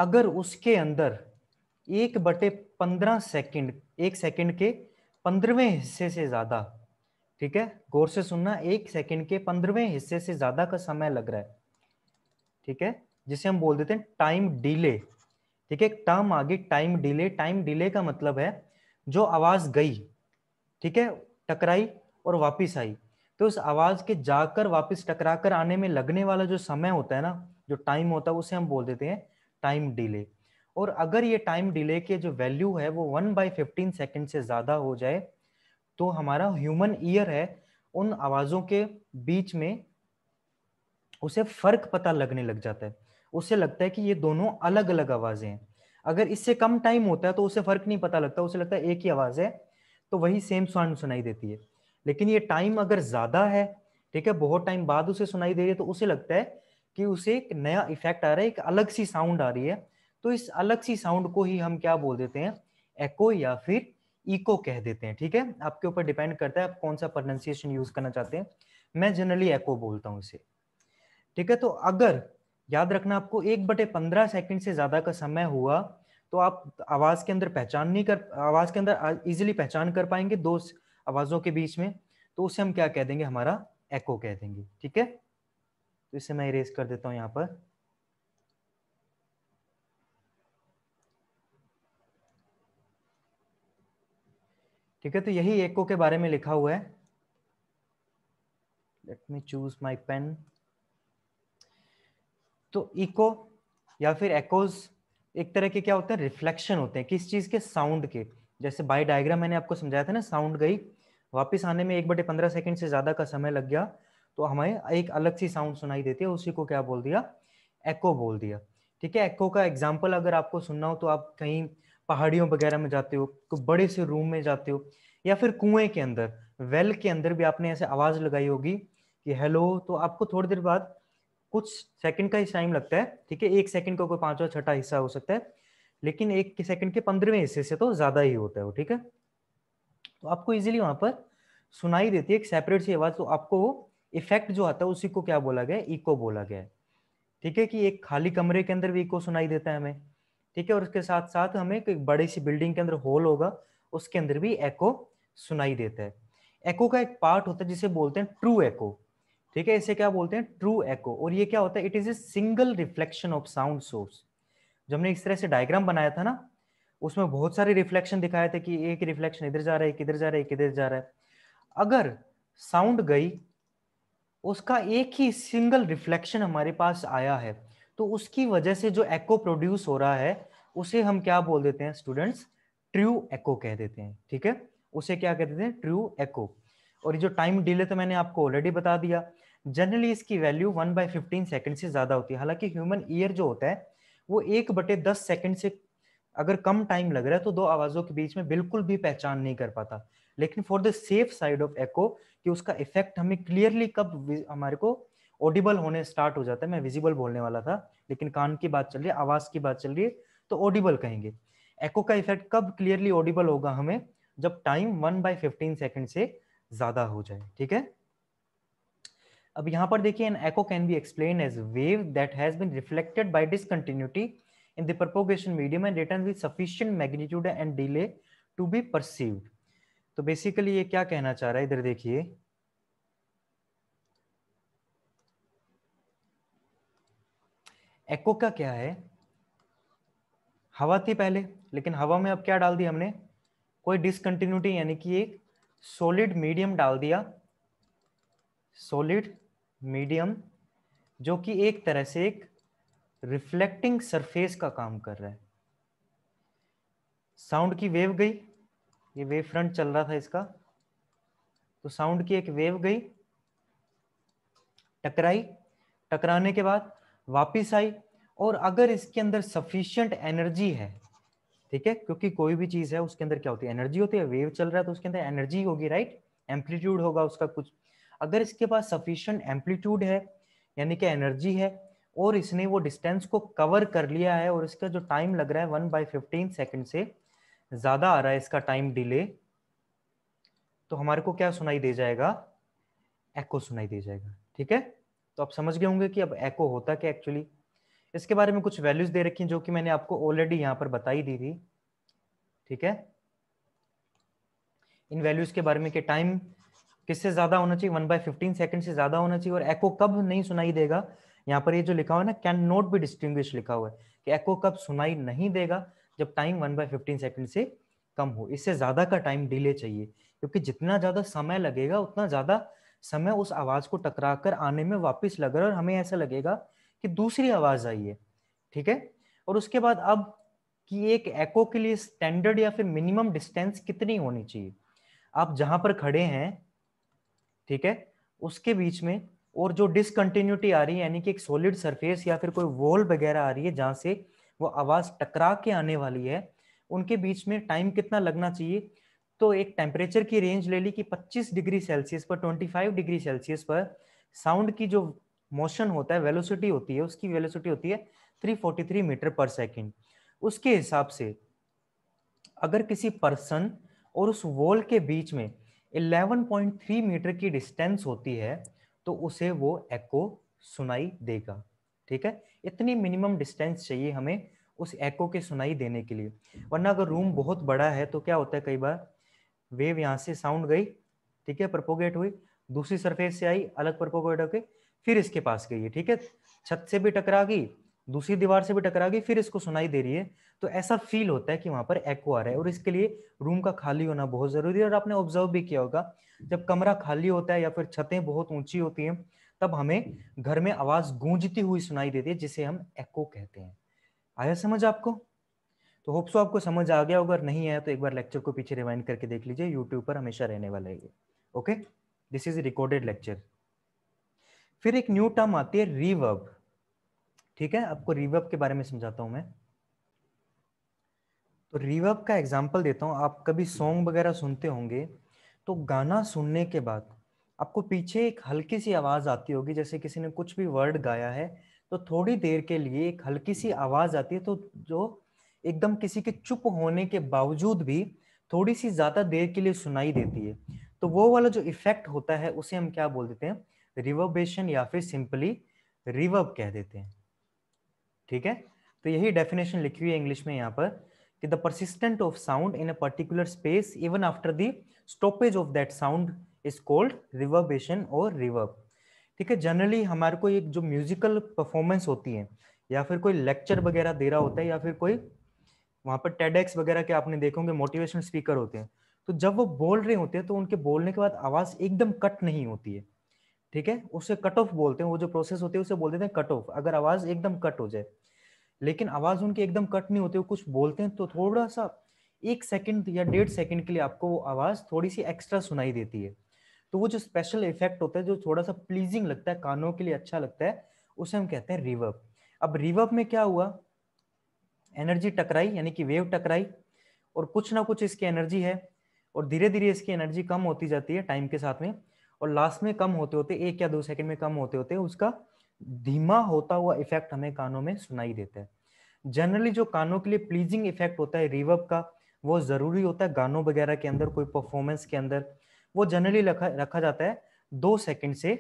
अगर उसके अंदर एक बटे पंद्रह सेकेंड एक सेकेंड के पंद्रहवें हिस्से से ज्यादा ठीक है गौर से सुनना एक सेकेंड के पंद्रहवें हिस्से से ज्यादा का समय लग रहा है ठीक है जिसे हम बोल देते हैं टाइम डिले ठीक है टर्म आगे टाइम डिले टाइम डिले का मतलब है जो आवाज गई ठीक है टकराई और वापिस आई तो उस आवाज के जाकर वापस टकरा कर आने में लगने वाला जो समय होता है ना जो टाइम होता है उसे हम बोल देते हैं टाइम डिले और अगर ये टाइम डिले के जो वैल्यू है वो वन बाई फिफ्टीन सेकेंड से ज़्यादा हो जाए तो हमारा ह्यूमन ईयर है उन आवाज़ों के बीच में उसे फर्क पता लगने लग जाता है उसे लगता है कि ये दोनों अलग अलग आवाज़ें हैं अगर इससे कम टाइम होता है तो उसे फर्क नहीं पता लगता उसे लगता है एक ही आवाज़ है तो वही सेम साउंड सुनाई देती है लेकिन ये टाइम अगर ज्यादा है ठीक है बहुत टाइम बाद उसे सुनाई दे रही है तो उसे लगता है कि उसे एक नया इफेक्ट आ रहा है एक अलग सी साउंड आ रही है तो इस अलग सी साउंड को ही हम क्या बोल देते हैं एको या फिर इको कह देते हैं ठीक है आपके ऊपर डिपेंड करता है आप कौन सा प्रोनाउंसिएशन यूज करना चाहते हैं मैं जनरली एको बोलता हूँ इसे ठीक है तो अगर याद रखना आपको एक बटे पंद्रह सेकेंड से ज्यादा का समय हुआ तो आप आवाज के अंदर पहचान नहीं कर आवाज के अंदर इजिली पहचान कर पाएंगे दो आवाज़ों के बीच में तो उसे हम क्या कह देंगे हमारा एको कह देंगे ठीक है तो इसे मैं इरेज कर देता हूं यहां पर ठीक है तो यही एको के बारे में लिखा हुआ है let me choose my pen तो इको या फिर एकोज एक तरह के क्या होते हैं रिफ्लेक्शन होते हैं किस चीज के साउंड के जैसे बाय डायग्राम मैंने आपको समझाया था ना साउंड गई वापस आने में एक बटे पंद्रह सेकेंड से ज़्यादा का समय लग गया तो हमें एक अलग सी साउंड सुनाई देती है उसी को क्या बोल दिया एक्ो बोल दिया ठीक है एक्ो का एग्जाम्पल अगर आपको सुनना हो तो आप कहीं पहाड़ियों वगैरह में जाते हो तो बड़े से रूम में जाते हो या फिर कुएं के अंदर वेल के अंदर भी आपने ऐसे आवाज़ लगाई होगी कि हेलो तो आपको थोड़ी देर बाद कुछ सेकंड का ही टाइम लगता है ठीक है एक सेकंड का को कोई पांचवा छठा हिस्सा हो सकता है लेकिन एक सेकंड के पंद्रहवें हिस्से से तो ज़्यादा ही होता है वो ठीक है तो आपको इजीली वहां पर सुनाई देती है एक सेपरेट सी आवाज तो आपको इफेक्ट जो आता है उसी को क्या बोला गया इको बोला गया ठीक है कि एक खाली कमरे के अंदर भी इको सुनाई देता है हमें ठीक है और उसके साथ साथ हमें एक बड़ी सी बिल्डिंग के अंदर होल होगा उसके अंदर भी एको सुनाई देता है एको का एक पार्ट होता है जिसे बोलते हैं ट्रू एको ठीक है इसे क्या बोलते हैं ट्रू एको और ये क्या होता है it is a single reflection of sound source जो हमने इस तरह से डायग्राम बनाया था ना उसमें बहुत सारे रिफ्लेक्शन दिखाए थे कि एक रिफ्लेक्शन इधर जा रहा है किधर जा रहा है किधर जा रहा है अगर साउंड गई उसका एक ही सिंगल रिफ्लेक्शन हमारे पास आया है तो उसकी वजह से जो एको प्रोड्यूस हो रहा है उसे हम क्या बोल देते हैं स्टूडेंट्स ट्रू एको कह देते हैं ठीक है उसे क्या कह देते हैं ट्रू एको और ये जो टाइम डिले तो मैंने आपको ऑलरेडी बता दिया जनरली इसकी value one by fifteen second से ज़्यादा होती है हालांकि ह्यूमन ईयर जो होता है वो एक बटे दस सेकेंड से अगर कम टाइम लग रहा है तो दो आवाजों के बीच में बिल्कुल भी पहचान नहीं कर पाता लेकिन for the safe side of echo कि उसका इफेक्ट हमें क्लियरली कब हमारे को ऑडिबल होने स्टार्ट हो जाता है मैं विजिबल बोलने वाला था लेकिन कान की बात चल रही है आवाज की बात चल रही है तो ऑडिबल कहेंगे एको का इफेक्ट कब क्लियरली ऑडिबल होगा हमें जब time one by fifteen second से ज्यादा हो जाए ठीक है अब यहाँ पर देखिए an echo can be explain as wave that has been reflected by discontinuity in the propagation medium and return with sufficient magnitude and delay to be perceived तो बेसिकली ये क्या कहना चाह रहा है इधर देखिए एको का क्या है हवा थी पहले लेकिन हवा में अब क्या डाल दिया हमने कोई डिसकंटिन्यूटी यानी कि एक सॉलिड मीडियम डाल दिया सॉलिड मीडियम जो कि एक तरह से एक रिफ्लेक्टिंग सरफेस का काम कर रहा है साउंड की वेव गई ये वेव फ्रंट चल रहा था इसका तो साउंड की एक वेव गई टकराई टकराने के बाद वापिस आई और अगर इसके अंदर सफिशियंट एनर्जी है ठीक है क्योंकि कोई भी चीज है उसके अंदर क्या होती है एनर्जी होती है वेव चल रहा है तो उसके अंदर एनर्जी होगी राइट एम्पलीट्यूड होगा उसका कुछ अगर इसके पास सफिशियंट एम्पलीट्यूड है यानी कि एनर्जी है और इसने वो डिस्टेंस को कवर कर लिया है और इसका जो टाइम लग रहा है वन बाई फिफ्टीन सेकेंड से ज़्यादा आ रहा है इसका टाइम डिले तो हमारे को क्या सुनाई दे जाएगा एक्को सुनाई दे जाएगा ठीक है तो आप समझ गए होंगे कि अब एक्को होता क्या एक्चुअली इसके बारे में कुछ वैल्यूज दे रखी जो कि मैंने आपको ऑलरेडी यहाँ पर बताई दी थी ठीक है इन वैल्यूज के बारे में कि टाइम किससे ज्यादा होना चाहिए वन बाय फिफ्टीन सेकेंड से ज्यादा होना चाहिए और एक्को कब नहीं सुनाई देगा यहाँ पर ये जो लिखा हुआ है ना कैन नॉट बी डिस्टिंग लिखा हुआ है कि एक्को कब सुनाई नहीं देगा जब time one by fifteen second से कम हो इससे ज्यादा का टाइम डिले चाहिए क्योंकि जितना ज्यादा समय लगेगा उतना ज्यादा समय उस आवाज को टकराकर आने में वापस लग रहा है और हमें ऐसा लगेगा कि दूसरी आवाज आई है ठीक है और उसके बाद अब कि एक एको के लिए स्टैंडर्ड या फिर मिनिमम डिस्टेंस कितनी होनी चाहिए आप जहां पर खड़े हैं ठीक है उसके बीच में और जो डिसकंटिन्यूटी आ रही है यानी कि एक सॉलिड सरफेस या फिर कोई वॉल वगैरह आ रही है जहाँ से वो आवाज़ टकरा के आने वाली है उनके बीच में टाइम कितना लगना चाहिए तो एक टेम्परेचर की रेंज ले ली कि 25 डिग्री सेल्सियस पर 25 डिग्री सेल्सियस पर साउंड की जो मोशन होता है वेलोसिटी होती है उसकी वेलोसिटी होती है 343 मीटर पर सेकंड उसके हिसाब से अगर किसी पर्सन और उस वॉल के बीच में 11.3 मीटर की डिस्टेंस होती है तो उसे वो एको सुनाई देगा ठीक है इतनी मिनिमम डिस्टेंस चाहिए हमें उस एको के सुनाई देने के लिए वरना अगर रूम बहुत बड़ा है तो क्या होता है कई बार वेव यहाँ से साउंड गई ठीक है प्रपोगेट हुई दूसरी सरफेस से आई अलग प्रपोगेट होके फिर इसके पास गई है ठीक है छत से भी टकरा गई दूसरी दीवार से भी टकरा गई फिर इसको सुनाई दे रही है तो ऐसा फील होता है कि वहां पर एको आ रहा है और इसके लिए रूम का खाली होना बहुत जरूरी है और आपने ऑब्जर्व भी किया होगा जब कमरा खाली होता है या फिर छतें बहुत ऊंची होती हैं तब हमें घर में आवाज गूंजती हुई सुनाई देती है जिसे हम एको कहते हैं आया समझ आपको तो होप सो आपको समझ आ गया अगर नहीं आया तो एक बार लेक्चर को पीछे रिवाइंड करके देख लीजिए यूट्यूब पर हमेशा रहने वाला है ये okay this is recorded lecture फिर एक न्यू टर्म आती है रिवर्ब ठीक है आपको रिवर्ब के बारे में समझाता हूं मैं तो रिवर्ब का एग्जाम्पल देता हूँ आप कभी सॉन्ग वगैरह सुनते होंगे तो गाना सुनने के बाद आपको पीछे एक हल्की सी आवाज़ आती होगी जैसे किसी ने कुछ भी वर्ड गाया है तो थोड़ी देर के लिए एक हल्की सी आवाज़ आती है तो जो एकदम किसी के चुप होने के बावजूद भी थोड़ी सी ज़्यादा देर के लिए सुनाई देती है तो वो वाला जो इफेक्ट होता है उसे हम क्या बोल देते हैं रिवर्बेशन या फिर सिंपली रिवर्ब कह देते हैं ठीक है तो यही डेफिनेशन लिखी हुई है इंग्लिश में यहाँ पर कि the persistent of sound in a particular space even after the stoppage of that sound is called reverberation और रिवर्ब ठीक है जनरली हमारे को एक जो म्यूजिकल परफॉर्मेंस होती है या फिर कोई लेक्चर वगैरह दे रहा होता है या फिर कोई वहाँ पर टेडेक्स वगैरह के आपने देखे होंगे मोटिवेशनल स्पीकर होते हैं तो जब वो बोल रहे होते हैं तो उनके बोलने के बाद आवाज़ एकदम कट नहीं होती है ठीक है उसे कट ऑफ बोलते हैं वो जो प्रोसेस होती है उसे बोलते हैं कट ऑफ अगर आवाज़ एकदम कट हो जाए लेकिन आवाज उनकी एकदम कट नहीं होती वो कुछ बोलते हैं तो थोड़ा सा एक सेकंड या डेढ़ सेकंड के लिए आपको वो आवाज थोड़ी सी एक्स्ट्रा सुनाई देती है तो वो जो स्पेशल इफेक्ट होता है जो थोड़ा सा प्लीजिंग लगता है कानों के लिए अच्छा लगता है उसे हम कहते हैं रिवर्ब अब रिवर्ब में क्या हुआ एनर्जी टकराई यानी कि वेव टकराई और कुछ ना कुछ इसकी एनर्जी है और धीरे धीरे इसकी एनर्जी कम होती जाती है टाइम के साथ में और लास्ट में कम होते होते एक या दो सेकंड में कम होते होते उसका धीमा होता हुआ इफेक्ट हमें कानों में सुनाई देता है जनरली जो कानों के लिए प्लीजिंग इफेक्ट होता है रिवर्ब का वो जरूरी होता है गानों वगैरह के अंदर कोई परफॉर्मेंस के अंदर वो जनरली रखा रखा जाता है दो सेकंड से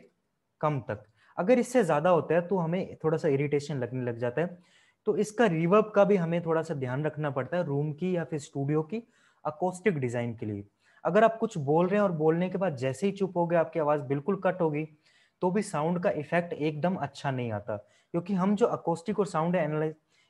कम तक अगर इससे ज्यादा होता है तो हमें थोड़ा सा इरिटेशन लगने लग जाता है तो इसका रिवर्ब का भी हमें थोड़ा सा ध्यान रखना पड़ता है रूम की या फिर स्टूडियो की अकोस्टिक डिजाइन के लिए अगर आप कुछ बोल रहे हैं और बोलने के बाद जैसे ही चुप हो गए आपकी आवाज बिल्कुल कट होगी तो भी साउंड का इफेक्ट एकदम अच्छा नहीं आता क्योंकि हम जो अकोस्टिक और साउंड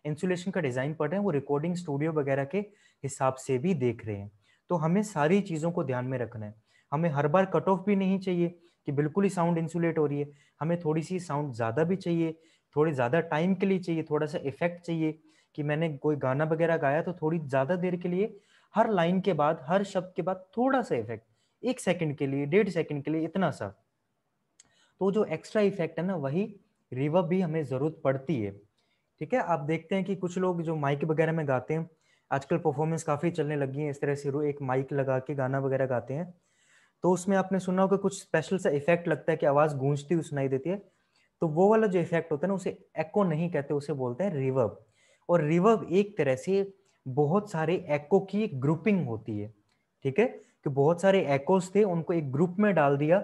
इंसुलेशन का डिज़ाइन पढ़ रहे हैं वो रिकॉर्डिंग स्टूडियो वगैरह के हिसाब से भी देख रहे हैं तो हमें सारी चीज़ों को ध्यान में रखना है हमें हर बार कट ऑफ भी नहीं चाहिए कि बिल्कुल ही साउंड इंसुलेट हो रही है हमें थोड़ी सी साउंड ज़्यादा भी चाहिए थोड़ी ज़्यादा टाइम के लिए चाहिए थोड़ा सा इफेक्ट चाहिए कि मैंने कोई गाना वगैरह गाया तो थोड़ी ज़्यादा देर के लिए हर लाइन के बाद हर शब्द के बाद थोड़ा सा इफेक्ट एक सेकंड के लिए डेढ़ सेकंड के लिए इतना सा तो जो एक्स्ट्रा इफेक्ट है ना वही रिवर भी हमें ज़रूरत पड़ती है ठीक है आप देखते हैं कि कुछ लोग जो माइक वगैरह में गाते हैं आजकल परफॉर्मेंस काफ़ी चलने लगी है इस तरह से एक माइक लगा के गाना वगैरह गाते हैं तो उसमें आपने सुना होगा कुछ स्पेशल सा इफेक्ट लगता है कि आवाज़ गूंजती हुई सुनाई देती है तो वो वाला जो इफेक्ट होता है ना उसे एक्ो नहीं कहते उसे बोलते हैं रिवर्ब और रिवर्ब एक तरह से बहुत सारे एको की ग्रुपिंग होती है ठीक है कि बहुत सारे एकोस थे उनको एक ग्रुप में डाल दिया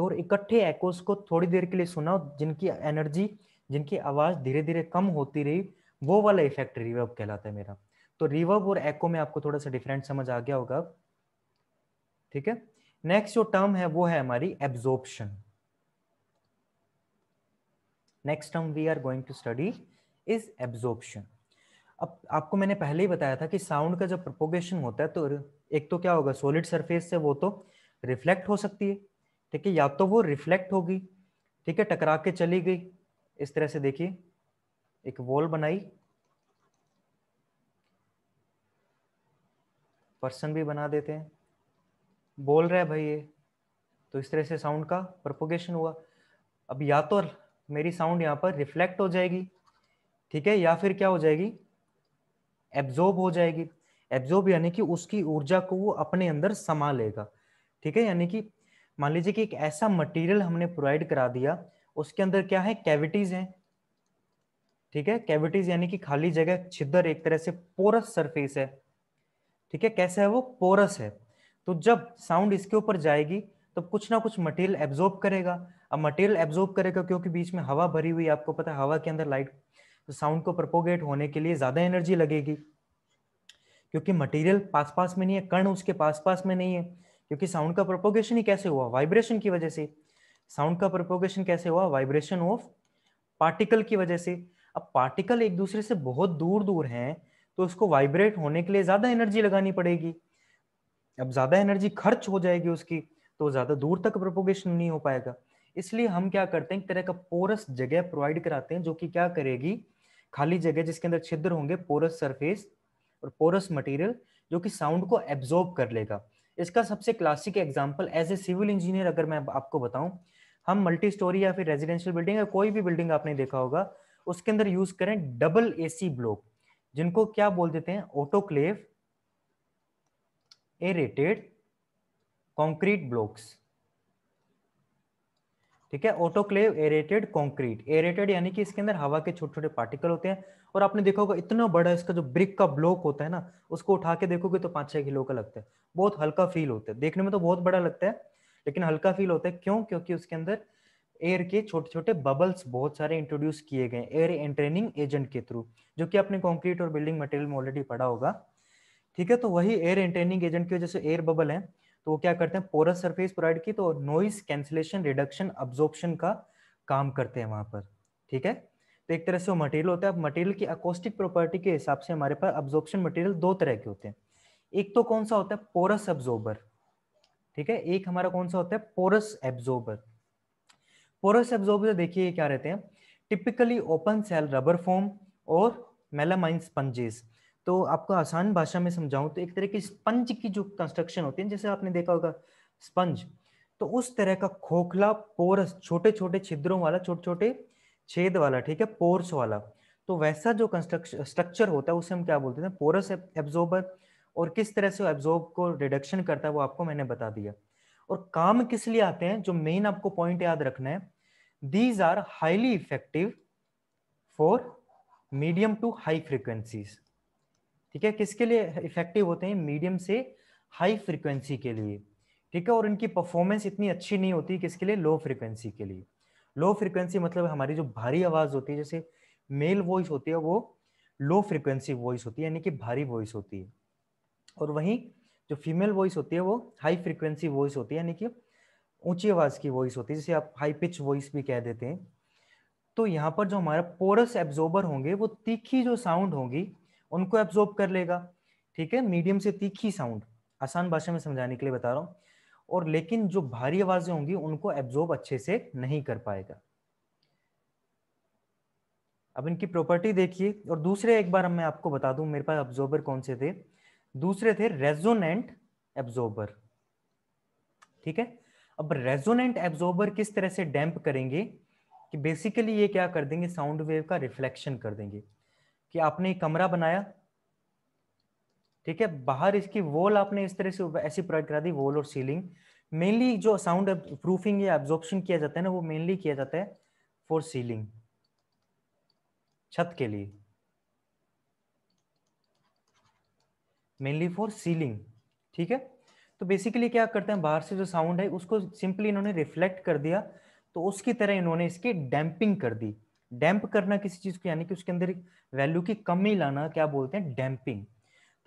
और इकट्ठे एकोस को थोड़ी देर के लिए सुना जिनकी एनर्जी जिनकी आवाज धीरे धीरे कम होती रही वो वाला इफेक्ट रिवर्ब कहलाता है मेरा तो रिवर्ब और एको में आपको थोड़ा सा डिफरेंट समझ आ गया होगा ठीक है नेक्स्ट जो टर्म है वो है हमारी absorption next term we are going to study is absorption अब आपको मैंने पहले ही बताया था कि साउंड का जब प्रपोगेशन होता है तो एक तो क्या होगा सॉलिड सरफेस से वो तो रिफ्लेक्ट हो सकती है ठीक है या तो वो रिफ्लेक्ट होगी ठीक है टकरा के चली गई इस तरह से देखिए एक वॉल बनाई पर्सन भी बना देते हैं बोल रहा है भाई ये तो इस तरह से साउंड का प्रपोगेशन हुआ अब या तो मेरी साउंड यहाँ पर रिफ्लेक्ट हो जाएगी ठीक है या फिर क्या हो जाएगी एब्जॉर्ब हो जाएगी एब्जॉर्ब यानी कि उसकी ऊर्जा को वो अपने अंदर समा लेगा ठीक है यानी कि मान लीजिए कि एक ऐसा मटेरियल हमने प्रोवाइड करा दिया उसके अंदर क्या है कैविटीज हैं ठीक है कैविटीज यानी कि खाली जगह छिद्र एक तरह से पोरस सरफेस है ठीक है कैसे है वो पोरस है तो जब साउंड इसके ऊपर जाएगी तो कुछ ना कुछ मटेरियल एब्जॉर्ब करेगा अब मटेरियल एब्जॉर्ब करेगा क्योंकि बीच में हवा भरी हुई आपको पता है हवा के अंदर लाइट तो साउंड को प्रपोगेट होने के लिए ज्यादा एनर्जी लगेगी क्योंकि मटेरियल पास पास में नहीं है कण उसके पास पास में नहीं है क्योंकि साउंड का प्रोपोगेशन ही कैसे हुआ वाइब्रेशन की वजह से साउंड का प्रोपोगेशन कैसे हुआ वाइब्रेशन ऑफ पार्टिकल की वजह से अब पार्टिकल एक दूसरे से बहुत दूर दूर हैं तो उसको वाइब्रेट होने के लिए ज़्यादा एनर्जी लगानी पड़ेगी अब ज़्यादा एनर्जी खर्च हो जाएगी उसकी तो ज़्यादा दूर तक प्रोपोगेशन नहीं हो पाएगा इसलिए हम क्या करते हैं एक तरह का पोरस जगह प्रोवाइड कराते हैं जो कि क्या करेगी खाली जगह जिसके अंदर छिद्र होंगे पोरस सरफेस और पोरस मटेरियल जो कि साउंड को एब्जॉर्ब कर लेगा इसका सबसे classic example as a civil engineer अगर मैं आपको बताऊं हम मल्टी स्टोरी या फिर रेजिडेंशियल बिल्डिंग या कोई भी बिल्डिंग आपने देखा होगा उसके अंदर यूज करें डबल एसी ब्लॉक जिनको क्या बोल देते हैं ऑटोक्लेव एरेटेड कॉन्क्रीट ब्लॉक्स ठीक है ऑटोक्लेव एरेटेड कॉन्क्रीट एरेटेड यानी कि इसके अंदर हवा के छोटे छोटे पार्टिकल होते हैं और आपने देखा होगा इतना बड़ा इसका जो ब्रिक का ब्लॉक होता है ना उसको उठा के देखोगे तो पाँच छः किलो का लगता है बहुत हल्का फील होता है देखने में तो बहुत बड़ा लगता है लेकिन हल्का फील होता है क्यों क्योंकि उसके अंदर एयर के छोटे छोटे बबल्स बहुत सारे इंट्रोड्यूस किए गए एयर एंट्रेनिंग एजेंट के थ्रू जो कि आपने कॉन्क्रीट और बिल्डिंग मटेरियल में ऑलरेडी पढ़ा होगा ठीक है तो वही एयर एंट्रेनिंग एजेंट की वजह से एयर बबल है तो वो क्या करते हैं पोरस सरफेस प्रोवाइड की तो नॉइस कैंसिलेशन रिडक्शन अब्जॉर्प्शन का काम करते हैं वहां पर ठीक है तो एक तरह से वो मटेरियल होता है अब मटेरियल की अकोस्टिक प्रॉपर्टी के हिसाब से हमारे पास अब्जॉर्प्शन मटेरियल दो तरह के होते हैं एक तो कौन सा होता है पोरस एब्जॉर्बर ठीक है एक हमारा कौन सा होता है पोरस एब्जॉर्बर पोरस एब्जॉर्बर देखिए क्या रहते हैं typically open cell rubber foam और मेलामाइन स्पंजेस तो आपको आसान भाषा में समझाऊं तो एक तरह की स्पंज की जो कंस्ट्रक्शन होती है जैसे आपने देखा होगा स्पंज तो उस तरह का खोखला पोरस छोटे छोटे छिद्रों वाला छोटे छोटे छेद वाला ठीक है पोर्स वाला तो वैसा जो कंस्ट्रक्शन स्ट्रक्चर होता है उसे हम क्या बोलते हैं पोरस एब्जॉर्बर और किस तरह से एब्जॉर्ब को रिडक्शन करता है वो आपको मैंने बता दिया और काम किस लिए आते हैं जो मेन आपको पॉइंट याद रखना है these are highly effective for medium to high frequencies ठीक है किसके लिए इफेक्टिव होते हैं मीडियम से हाई फ्रिक्वेंसी के लिए ठीक है और इनकी परफॉर्मेंस इतनी अच्छी नहीं होती किसके लिए लो फ्रिक्वेंसी के लिए लो फ्रिक्वेंसी मतलब हमारी जो भारी आवाज होती है जैसे मेल वॉइस होती है वो लो फ्रिक्वेंसी वॉइस होती है यानी कि भारी वॉइस होती है और वहीं जो फीमेल वॉइस होती है वो हाई फ्रिक्वेंसी वॉइस होती है यानी कि ऊंची आवाज की वॉइस होती है जिसे आप हाई पिच वॉइस भी कह देते हैं तो यहाँ पर जो हमारा पोरस एब्जॉर्बर होंगे वो तीखी जो साउंड होंगी उनको एब्जॉर्ब कर लेगा ठीक है मीडियम से तीखी साउंड आसान भाषा में समझाने के लिए बता रहा हूँ और लेकिन जो भारी आवाजें होंगी उनको एब्जॉर्ब अच्छे से नहीं कर पाएगा अब इनकी प्रॉपर्टी देखिए और दूसरे एक बार मैं आपको बता दूं मेरे पास एब्जॉर्बर कौन से थे दूसरे थे रेजोनेंट एब्जॉर्बर ठीक है अब रेजोनेंट एब्जॉर्बर किस तरह से डैम्प करेंगे कि बेसिकली ये क्या कर देंगे साउंड वेव का रिफ्लेक्शन कर देंगे कि आपने एक कमरा बनाया ठीक है बाहर इसकी वॉल आपने इस तरह से ऐसी प्रोवाइड करा दी वॉल और सीलिंग मेनली जो साउंड प्रूफिंग या एब्जॉर्प्शन किया जाता है ना वो मेनली किया जाता है फॉर सीलिंग छत के लिए मेनली फॉर सीलिंग ठीक है तो बेसिकली क्या करते हैं बाहर से जो साउंड है उसको सिंपली इन्होंने रिफ्लेक्ट कर दिया तो उसकी तरह इन्होंने इसकी डैम्पिंग कर दी डैम्प करना किसी चीज को यानी कि उसके अंदर वैल्यू की कमी लाना क्या बोलते हैं डैम्पिंग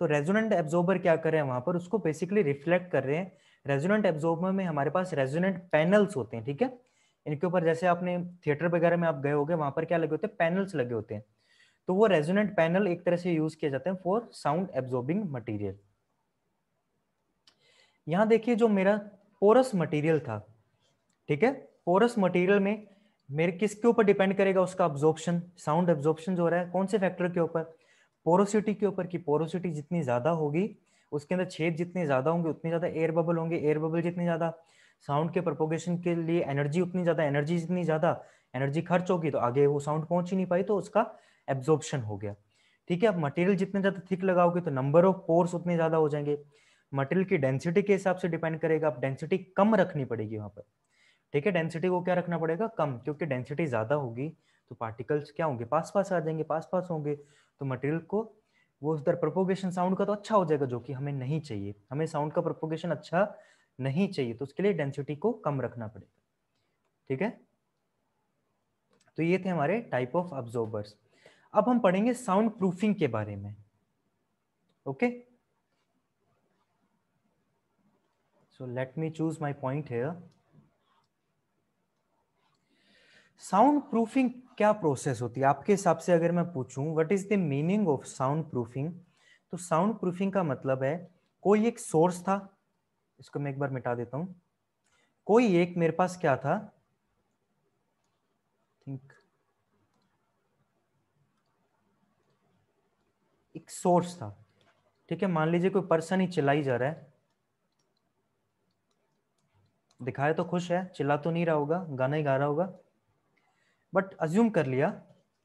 तो रेजोनेंट एब्जॉर्बर क्या कर रहे हैं वहां पर उसको बेसिकली रिफ्लेक्ट कर रहे हैं रेजोनेंट एब्जॉर्बर में हमारे पास रेजोनेंट पैनल्स होते हैं ठीक है इनके ऊपर जैसे आपने थिएटर वगैरह में आप गए होंगे वहां पर क्या लगे होते हैं पैनल्स लगे होते हैं तो वो रेजोनेंट पैनल एक तरह से यूज किए जाते हैं फॉर साउंड एब्जॉर्बिंग मटीरियल यहां देखिए जो मेरा पोरस मटीरियल था ठीक है पोरस मटीरियल में मेरे किसके ऊपर डिपेंड करेगा उसका ऑब्जॉर्प्शन साउंड ऑब्जॉर्प्शन जो हो रहा है कौन से फैक्टर के ऊपर पोरोसिटी के ऊपर की पोरोसिटी जितनी ज़्यादा होगी उसके अंदर छेद जितने ज़्यादा होंगे उतने ज़्यादा एयर बबल होंगे एयर बबल जितने ज़्यादा साउंड के प्रपोगेशन के लिए एनर्जी उतनी ज़्यादा एनर्जी जितनी ज़्यादा एनर्जी खर्च होगी तो आगे वो साउंड पहुंच ही नहीं पाई तो उसका एब्जॉर्बशन हो गया ठीक है अब मटेरियल जितने ज़्यादा थिक लगाओगे तो नंबर ऑफ पोर्स उतने ज़्यादा हो जाएंगे मटेरियल की डेंसिटी के हिसाब से डिपेंड करेगा आप डेंसिटी कम रखनी पड़ेगी वहां पर ठीक है डेंसिटी को क्या रखना पड़ेगा कम क्योंकि डेंसिटी ज़्यादा होगी तो पार्टिकल्स क्या होंगे पास पास आ जाएंगे पास पास होंगे तो मटेरियल को वो उधर प्रोपोगेशन साउंड का तो अच्छा हो जाएगा जो कि हमें नहीं चाहिए हमें साउंड का प्रोपोगेशन अच्छा नहीं चाहिए तो उसके लिए डेंसिटी को कम रखना पड़ेगा ठीक है तो ये थे हमारे टाइप ऑफ ऑब्जॉर्बर्स अब हम पढ़ेंगे साउंड प्रूफिंग के बारे में okay so let me choose my point है साउंड प्रूफिंग क्या प्रोसेस होती है आपके हिसाब से अगर मैं पूछूं what is the meaning of sound proofing तो साउंड प्रूफिंग का मतलब है कोई एक सोर्स था इसको मैं एक बार मिटा देता हूं कोई एक मेरे पास क्या था थिंक एक सोर्स था ठीक है मान लीजिए कोई पर्सन ही चिल्लाई जा रहा है दिखाए तो खुश है चिल्ला तो नहीं रहा होगा गाना ही गा रहा होगा बट अज्यूम कर लिया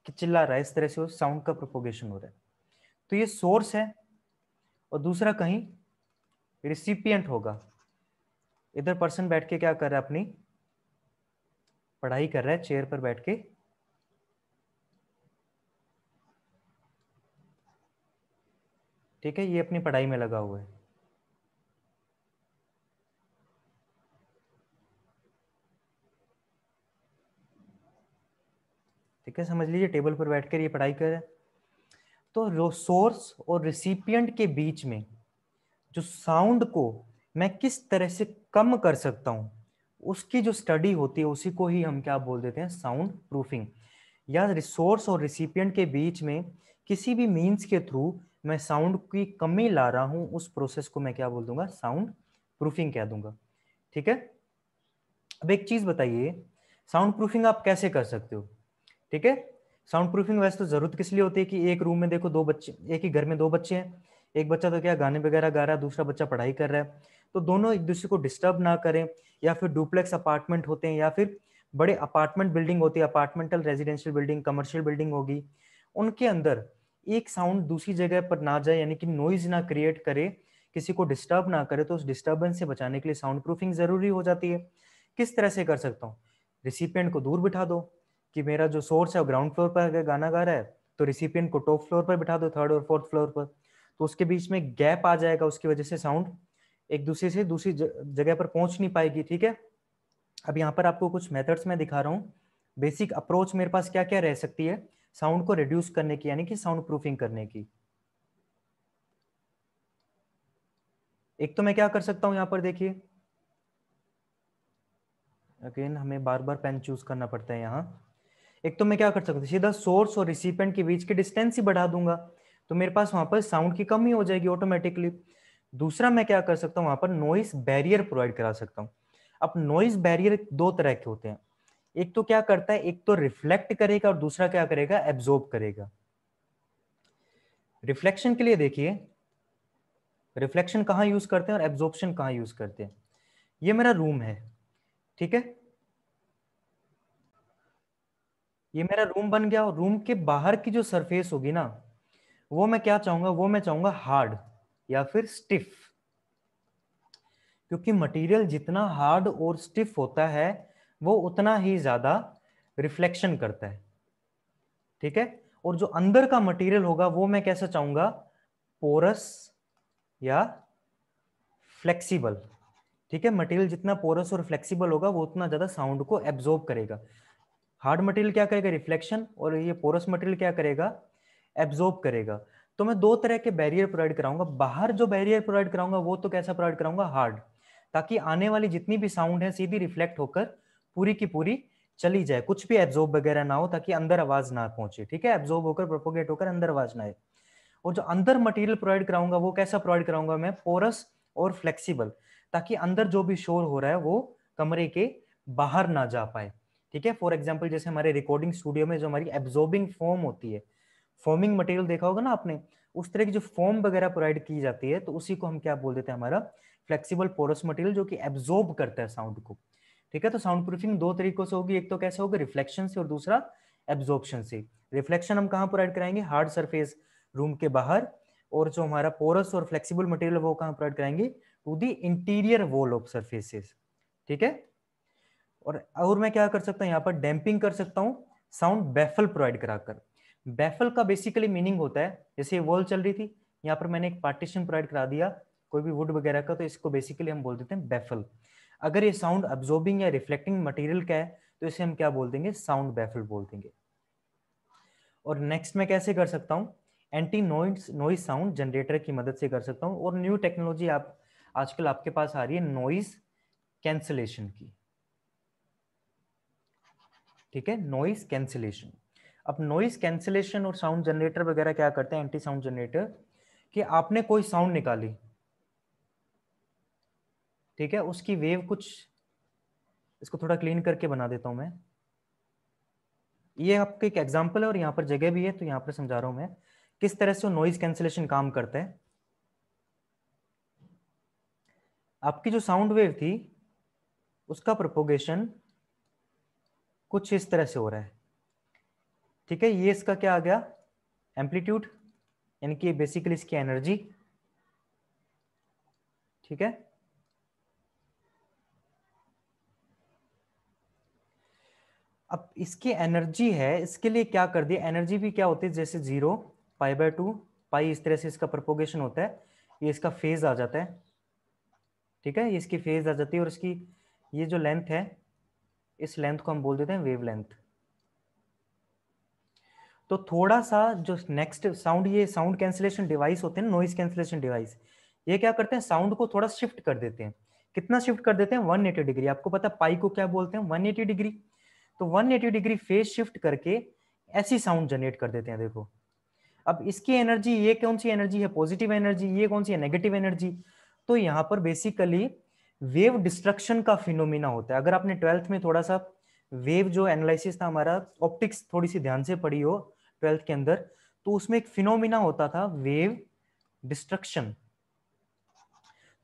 कि चिल्ला रहा है इस तरह से साउंड का प्रोपोगेशन हो रहा है तो ये सोर्स है और दूसरा कहीं रिसिपियंट होगा इधर पर्सन बैठ के क्या कर रहा है अपनी पढ़ाई कर रहा है चेयर पर बैठ के ठीक है ये अपनी पढ़ाई में लगा हुआ है ठीक है समझ लीजिए टेबल पर बैठ कर ये पढ़ाई कर रहे हैं तो सोर्स और रिसिपियंट के बीच में जो साउंड को मैं किस तरह से कम कर सकता हूँ उसकी जो स्टडी होती है उसी को ही हम क्या बोल देते हैं साउंड प्रूफिंग या रिसोर्स और रिसिपियंट के बीच में किसी भी मीन्स के थ्रू मैं साउंड की कमी ला रहा हूँ उस प्रोसेस को मैं क्या बोल दूंगा साउंड प्रूफिंग कह दूंगा ठीक है अब एक चीज़ बताइए साउंड प्रूफिंग आप कैसे कर सकते हो ठीक है साउंड प्रूफिंग वैसे तो जरूरत किस लिए होती है कि एक रूम में देखो दो बच्चे एक ही घर में दो बच्चे हैं एक बच्चा तो क्या गाने वगैरह गा रहा है दूसरा बच्चा पढ़ाई कर रहा है तो दोनों एक दूसरे को डिस्टर्ब ना करें या फिर डुप्लेक्स अपार्टमेंट होते हैं या फिर बड़े अपार्टमेंट बिल्डिंग होती है apartmental residential building commercial building होगी उनके अंदर एक साउंड दूसरी जगह पर ना जाए यानी कि नॉइज ना क्रिएट करे किसी को डिस्टर्ब ना करे तो उस डिस्टर्बेंस से बचाने के लिए साउंड प्रूफिंग जरूरी हो जाती है किस तरह से कर सकता हूँ रिसिपियंट को दूर बिठा दो कि मेरा जो सोर्स है वो ग्राउंड फ्लोर पर अगर गाना गा रहा है तो रिसिपियन को टॉप फ्लोर पर बिठा दो थर्ड और फोर्थ फ्लोर पर तो उसके बीच में गैप आ जाएगा उसकी वजह से साउंड एक दूसरे से दूसरी जगह पर पहुंच नहीं पाएगी ठीक है अब यहाँ पर आपको कुछ मेथड्स मैं दिखा रहा हूँ बेसिक अप्रोच मेरे पास क्या क्या रह सकती है साउंड को रिड्यूस करने की यानी कि साउंड प्रूफिंग करने की एक तो मैं क्या कर सकता हूँ यहाँ पर देखिए अगेन हमें बार बार पेन चूज करना पड़ता है यहाँ एक तो मैं क्या कर सकता हूँ सीधा सोर्स और रिसिपेंट के बीच की डिस्टेंस ही बढ़ा दूंगा तो मेरे पास वहां पर साउंड की कमी हो जाएगी ऑटोमेटिकली दूसरा मैं क्या कर सकता हूँ वहां पर नॉइस बैरियर प्रोवाइड करा सकता हूँ अब नॉइस बैरियर दो तरह के होते हैं एक तो क्या करता है एक तो रिफ्लेक्ट करेगा और दूसरा क्या करेगा एब्जॉर्ब करेगा रिफ्लेक्शन के लिए देखिए रिफ्लेक्शन कहाँ यूज करते हैं और एब्जॉर्बन कहाँ यूज करते हैं ये मेरा रूम है ठीक है ये मेरा रूम बन गया और रूम के बाहर की जो सरफेस होगी ना वो मैं क्या चाहूंगा वो मैं चाहूंगा हार्ड या फिर स्टिफ क्योंकि मटेरियल जितना हार्ड और स्टिफ होता है वो उतना ही ज्यादा रिफ्लेक्शन करता है ठीक है और जो अंदर का मटेरियल होगा वो मैं कैसा चाहूंगा पोरस या फ्लेक्सिबल ठीक है मटेरियल जितना पोरस और फ्लेक्सिबल होगा वो उतना ज्यादा साउंड को एब्जॉर्ब करेगा हार्ड मटेरियल क्या करेगा रिफ्लेक्शन और ये पोरस मटेरियल क्या करेगा एब्जॉर्ब करेगा तो मैं दो तरह के बैरियर प्रोवाइड कराऊंगा बाहर जो बैरियर प्रोवाइड कराऊंगा वो तो कैसा प्रोवाइड कराऊंगा हार्ड ताकि आने वाली जितनी भी साउंड है सीधी रिफ्लेक्ट होकर पूरी की पूरी चली जाए कुछ भी एब्जॉर्ब वगैरह ना हो ताकि अंदर आवाज ना पहुंचे ठीक है एब्जॉर्ब होकर प्रोपोगेट होकर अंदर आवाज ना आए और जो अंदर मटेरियल प्रोवाइड कराऊंगा वो कैसा प्रोवाइड कराऊंगा मैं पोरस और फ्लेक्सीबल ताकि अंदर जो भी शोर हो रहा है वो कमरे के बाहर ना जा पाए ठीक है फॉर एग्जाम्पल जैसे हमारे रिकॉर्डिंग स्टूडियो में जो हमारी एब्जॉर्बिंग फॉर्म होती है फॉर्मिंग मटेरियल देखा होगा ना आपने उस तरह की जो फॉर्म वगैरह प्रोवाइड की जाती है तो उसी को हम क्या बोल देते हैं हमारा फ्लेक्सिबल पोरस मटेरियल जो कि एब्जॉर्ब करता है साउंड को ठीक है तो साउंड प्रूफिंग दो तरीकों से होगी एक तो कैसे होगा रिफ्लेक्शन से और दूसरा एब्जॉर्बशन से रिफ्लेक्शन हम कहाँ प्रोवाइड कराएंगे हार्ड सरफेस रूम के बाहर और जो हमारा पोरस और फ्लेक्सिबल मटेरियल वो कहाँ प्रोवाइड कराएंगे to the interior wall of surfaces ठीक है और और मैं क्या कर सकता हूँ यहाँ पर डैम्पिंग कर सकता हूँ साउंड बैफल प्रोवाइड कराकर बैफल का बेसिकली मीनिंग होता है जैसे वॉल चल रही थी यहाँ पर मैंने एक पार्टीशन प्रोवाइड करा दिया कोई भी वुड वगैरह का तो इसको बेसिकली हम बोल देते हैं बैफल अगर ये साउंड अब्जॉर्बिंग या रिफ्लेक्टिंग मटेरियल का है तो इसे हम क्या बोल देंगे साउंड बैफल बोल देंगे और नेक्स्ट मैं कैसे कर सकता हूँ anti noise noise sound generator की मदद से कर सकता हूँ और न्यू टेक्नोलॉजी आप आजकल आपके पास आ रही है नॉइज कैंसलेशन की ठीक है नॉइस कैंसिलेशन अब नॉइस कैंसिलेशन और साउंड जनरेटर वगैरह क्या करते हैं एंटी साउंड जनरेटर कि आपने कोई साउंड निकाली ठीक है उसकी वेव कुछ इसको थोड़ा क्लीन करके बना देता हूं मैं ये आपका एक एग्जाम्पल है और यहां पर जगह भी है तो यहां पर समझा रहा हूं मैं किस तरह से नॉइज कैंसिलेशन काम करता है आपकी जो साउंड वेव थी उसका प्रोपोगेशन कुछ इस तरह से हो रहा है ठीक है ये इसका क्या आ गया एम्पलीट्यूड यानी कि बेसिकली इसकी एनर्जी ठीक है अब इसकी एनर्जी है इसके लिए क्या कर दिया एनर्जी भी क्या होती है जैसे zero pi by two pi इस तरह से इसका प्रपोगेशन होता है ये इसका फेज आ जाता है ठीक है ये इसकी फेज आ जाती है और इसकी ये जो लेंथ है इस लेंथ को हम बोल देते हैं वेव लेंथ तो थोड़ा सा जो नेक्स्ट साउंड ये साउंड कैंसिलेशन डिवाइस होते हैं नॉइस कैंसिलेशन डिवाइस ये क्या करते हैं साउंड को थोड़ा शिफ्ट कर देते हैं कितना शिफ्ट कर देते हैं 180 डिग्री आपको पता पाई को क्या बोलते हैं 180 डिग्री तो 180 डिग्री फेस शिफ्ट करके ऐसी साउंड जनरेट कर देते हैं देखो अब इसकी एनर्जी ये कौन सी एनर्जी है पॉजिटिव एनर्जी ये कौन सी है नेगेटिव एनर्जी तो यहाँ पर बेसिकली वेव डिस्ट्रक्शन का फिनोमिना होता है अगर आपने ट्वेल्थ में थोड़ा सा वेव जो एनालिसिस था हमारा ऑप्टिक्स थोड़ी सी ध्यान से पड़ी हो ट्वेल्थ के अंदर तो उसमें एक फिनोमिना होता था वेव डिस्ट्रक्शन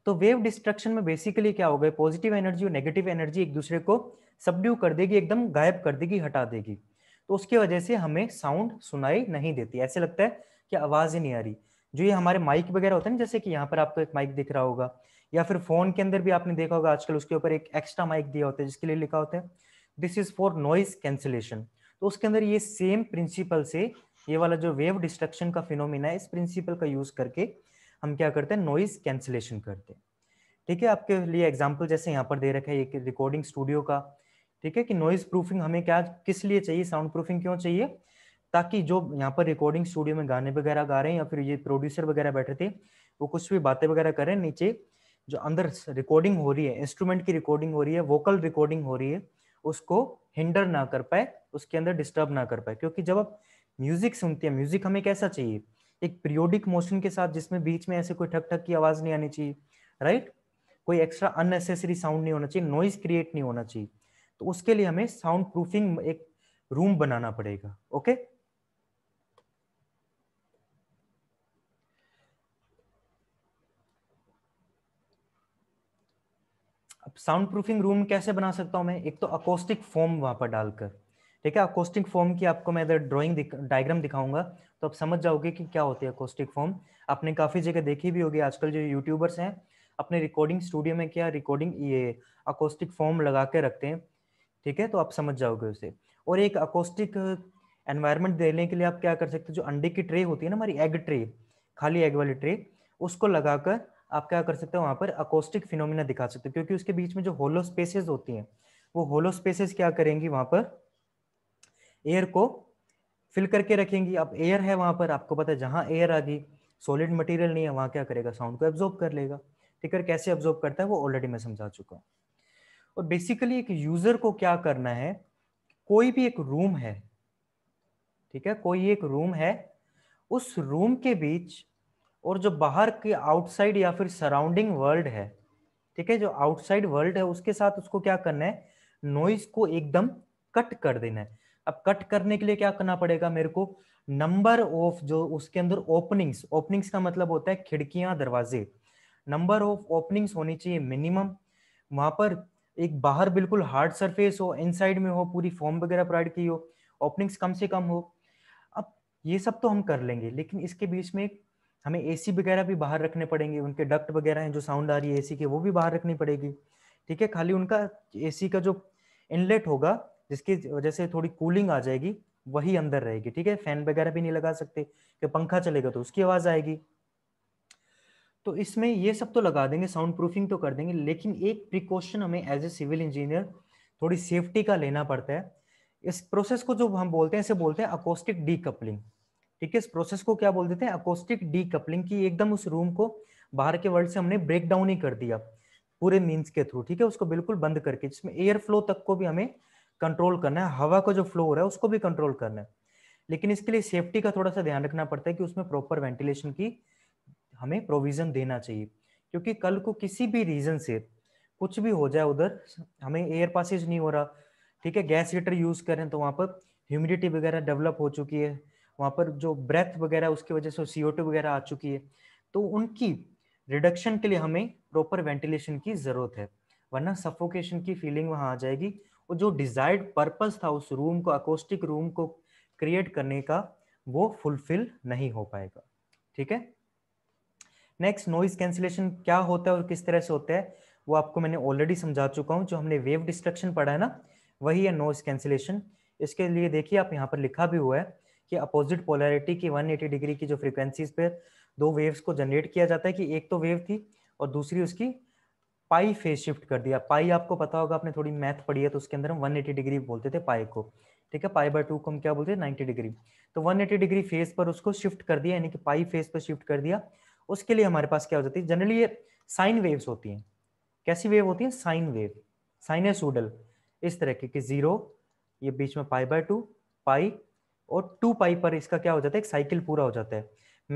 तो वेव डिस्ट्रक्शन में बेसिकली क्या हो गए पॉजिटिव एनर्जी और नेगेटिव एनर्जी एक दूसरे को सबड्यू कर देगी एकदम गायब कर देगी हटा देगी तो उसकी वजह से हमें साउंड सुनाई नहीं देती ऐसे लगता है कि आवाज ही नहीं आ रही जो ये हमारे माइक वगैरह होते हैं जैसे कि यहाँ पर आपको एक माइक दिख रहा होगा या फिर फोन के अंदर भी आपने देखा होगा आजकल उसके ऊपर एक एक्स्ट्रा माइक दिया होता है जिसके लिए लिखा होता है this is for noise cancellation तो उसके अंदर ये सेम प्रिंसिपल से ये वाला जो वेव डिस्ट्रक्शन का फिनोमिना है इस प्रिंसिपल का यूज करके हम क्या करते हैं नॉइज कैंसिलेशन करते हैं ठीक है आपके लिए एग्जाम्पल जैसे यहाँ पर दे रखा है एक रिकॉर्डिंग स्टूडियो का ठीक है कि नॉइज प्रूफिंग हमें क्या किस लिए चाहिए साउंड प्रूफिंग क्यों चाहिए ताकि जो यहाँ पर रिकॉर्डिंग स्टूडियो में गाने वगैरह गा रहे हैं या फिर ये प्रोड्यूसर वगैरह बैठे थे वो कुछ भी बातें वगैरह करें नीचे जो अंदर रिकॉर्डिंग हो रही है इंस्ट्रूमेंट की रिकॉर्डिंग हो रही है वोकल रिकॉर्डिंग हो रही है उसको हिंडर ना कर पाए उसके अंदर डिस्टर्ब ना कर पाए क्योंकि जब आप म्यूजिक सुनते हैं म्यूजिक हमें कैसा चाहिए एक पीरियोडिक मोशन के साथ जिसमें बीच में ऐसे कोई ठक ठक की आवाज नहीं आनी चाहिए राइट कोई एक्स्ट्रा अननेसेसरी साउंड नहीं होना चाहिए नॉइज क्रिएट नहीं होना चाहिए तो उसके लिए हमें साउंड प्रूफिंग एक रूम बनाना पड़ेगा ओके अब साउंड प्रूफिंग रूम कैसे बना सकता हूँ मैं एक तो अकोस्टिक फोम वहाँ पर डालकर ठीक है अकोस्टिक फोम की आपको मैं इधर ड्राइंग दिख, डायग्राम दिखाऊंगा तो आप समझ जाओगे कि क्या होती है अकोस्टिक फोम आपने काफ़ी जगह देखी भी होगी आजकल जो यूट्यूबर्स हैं अपने रिकॉर्डिंग स्टूडियो में क्या रिकॉर्डिंग ये अकोस्टिक फोम लगा के रखते हैं ठीक है तो आप समझ जाओगे उसे और एक अकोस्टिक एनवायरमेंट देने के लिए आप क्या कर सकते हो जो अंडे की ट्रे होती है ना हमारी एग ट्रे खाली एग वाली ट्रे उसको लगाकर आप क्या कर सकते हो वहाँ पर अकोस्टिक फिनोमिना दिखा सकते हो क्योंकि उसके बीच में जो होलो स्पेसेस होती हैं वो होलो स्पेसेस क्या करेंगी वहाँ पर एयर को फिल करके रखेंगी अब एयर है वहाँ पर आपको पता है जहाँ एयर आ गई सॉलिड मटेरियल नहीं है वहाँ क्या करेगा साउंड को एब्जॉर्ब कर लेगा ठीक है कैसे एब्जॉर्ब करता है वो ऑलरेडी मैं समझा चुका हूँ और बेसिकली एक यूजर को क्या करना है कोई भी एक रूम है ठीक है कोई एक रूम है उस रूम के बीच और जो बाहर के आउटसाइड या फिर सराउंडिंग वर्ल्ड है ठीक है जो आउटसाइड वर्ल्ड है उसके साथ उसको क्या करना है नॉइज को एकदम कट कर देना है अब कट करने के लिए क्या करना पड़ेगा मेरे को नंबर ऑफ जो उसके अंदर ओपनिंग्स ओपनिंग्स का मतलब होता है खिड़कियां दरवाजे नंबर ऑफ ओपनिंग्स होनी चाहिए मिनिमम वहां पर एक बाहर बिल्कुल हार्ड सरफेस हो इनसाइड में हो पूरी फॉर्म वगैरह प्रोवाइड की हो ओपनिंग्स कम से कम हो अब ये सब तो हम कर लेंगे लेकिन इसके बीच में एक हमें एसी वगैरह भी बाहर रखने पड़ेंगे उनके डक्ट वगैरह हैं जो साउंड आ रही है एसी के वो भी बाहर रखनी पड़ेगी ठीक है खाली उनका एसी का जो इनलेट होगा जिसकी वजह से थोड़ी कूलिंग आ जाएगी वही अंदर रहेगी ठीक है फैन वगैरह भी नहीं लगा सकते कि पंखा चलेगा तो उसकी आवाज आएगी तो इसमें ये सब तो लगा देंगे साउंड प्रूफिंग तो कर देंगे लेकिन एक प्रिकॉशन हमें एज ए सिविल इंजीनियर थोड़ी सेफ्टी का लेना पड़ता है इस प्रोसेस को जो हम बोलते हैं इसे बोलते हैं अकोस्टिक डीकपलिंग ठीक है इस प्रोसेस को क्या बोल देते हैं अकोस्टिक डी कपलिंग की एकदम उस रूम को बाहर के वर्ल्ड से हमने ब्रेक डाउन ही कर दिया पूरे मीन्स के थ्रू ठीक है उसको बिल्कुल बंद करके जिसमें एयर फ्लो तक को भी हमें कंट्रोल करना है हवा का जो फ्लो हो रहा है उसको भी कंट्रोल करना है लेकिन इसके लिए सेफ्टी का थोड़ा सा ध्यान रखना पड़ता है कि उसमें प्रॉपर वेंटिलेशन की हमें प्रोविजन देना चाहिए क्योंकि कल को किसी भी रीजन से कुछ भी हो जाए उधर हमें एयर पासेज नहीं हो रहा ठीक है गैस हीटर यूज करें तो वहाँ पर ह्यूमिडिटी वगैरह डेवलप हो चुकी है वहाँ पर जो ब्रेथ वगैरह उसकी वजह से सी वगैरह आ चुकी है तो उनकी रिडक्शन के लिए हमें प्रॉपर वेंटिलेशन की ज़रूरत है वरना सफोकेशन की फीलिंग वहाँ आ जाएगी और जो डिजायर्ड पर्पस था उस रूम को अकोस्टिक रूम को क्रिएट करने का वो फुलफिल नहीं हो पाएगा ठीक है नेक्स्ट नॉइज कैंसिलेशन क्या होता है और किस तरह से होता है वो आपको मैंने ऑलरेडी समझा चुका हूँ जो हमने वेव डिस्ट्रक्शन पढ़ा है ना वही है नॉइज कैंसिलेशन इसके लिए देखिए आप यहाँ पर लिखा भी हुआ है कि अपोजिट पोलैरिटी की 180 डिग्री की जो फ्रीक्वेंसीज पे दो वेव्स को जनरेट किया जाता है कि एक तो वेव थी और दूसरी उसकी पाई फेज शिफ्ट कर दिया पाई आपको पता होगा आपने थोड़ी मैथ पढ़ी है तो उसके अंदर हम 180 डिग्री बोलते थे पाई को ठीक है पाई बाय टू को हम क्या बोलते हैं नाइन्टी डिग्री तो 180 डिग्री फेज पर उसको शिफ्ट कर दिया यानी कि पाई फेज पर शिफ्ट कर दिया उसके लिए हमारे पास क्या हो जाती है जनरली ये साइन वेव्स होती हैं कैसी वेव होती है साइन वेव साइनसूडल इस तरह की कि जीरो ये बीच में पाई बाय टू पाई और टू पाई पर इसका क्या हो जाता है एक साइकिल पूरा हो जाता है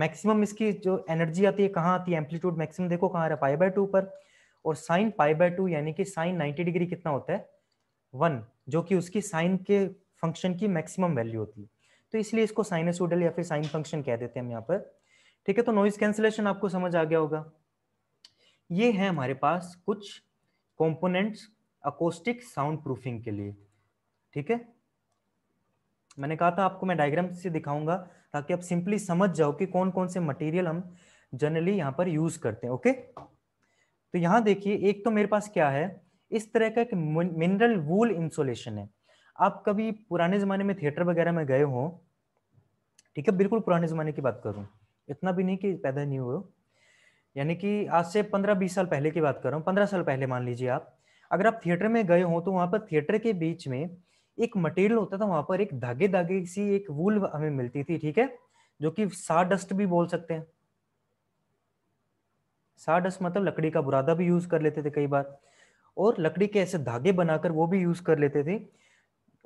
मैक्सिमम इसकी जो एनर्जी आती है कहाँ आती है एम्पलीट्यूड मैक्सिमम देखो कहाँ है पाई बाय टू पर और साइन पाई बाय टू यानी कि साइन नाइन्टी डिग्री कितना होता है वन जो कि उसकी साइन के फंक्शन की मैक्सिमम वैल्यू होती है तो इसलिए इसको उडल या फिर साइन फंक्शन कह देते हैं हम यहाँ पर ठीक है तो नॉइज कैंसिलेशन आपको समझ आ गया होगा ये है हमारे पास कुछ कॉम्पोनेंट्स अकोस्टिक साउंड प्रूफिंग के लिए ठीक है मैंने कहा था आपको मैं डायग्राम से दिखाऊंगा ताकि आप सिंपली समझ जाओ कि कौन कौन से मटेरियल हम जनरली यहाँ पर यूज करते हैं ओके तो यहाँ देखिए एक तो मेरे पास क्या है इस तरह का एक मिनरल वूल इंसोलेशन है आप कभी पुराने जमाने में थिएटर वगैरह में गए हो ठीक है बिल्कुल पुराने जमाने की बात करूँ इतना भी नहीं कि पैदा नहीं हुए यानी कि आज से पंद्रह बीस साल पहले की बात कर रहा हूँ पंद्रह साल पहले मान लीजिए आप अगर आप थिएटर में गए हो तो वहाँ पर थिएटर के बीच में एक मटेरियल होता था वहां पर एक धागे धागे सी एक वूल हमें मिलती थी ठीक है जो कि सा डस्ट भी बोल सकते हैं सा डस्ट मतलब लकड़ी का बुरादा भी यूज कर लेते थे कई बार और लकड़ी के ऐसे धागे बनाकर वो भी यूज कर लेते थे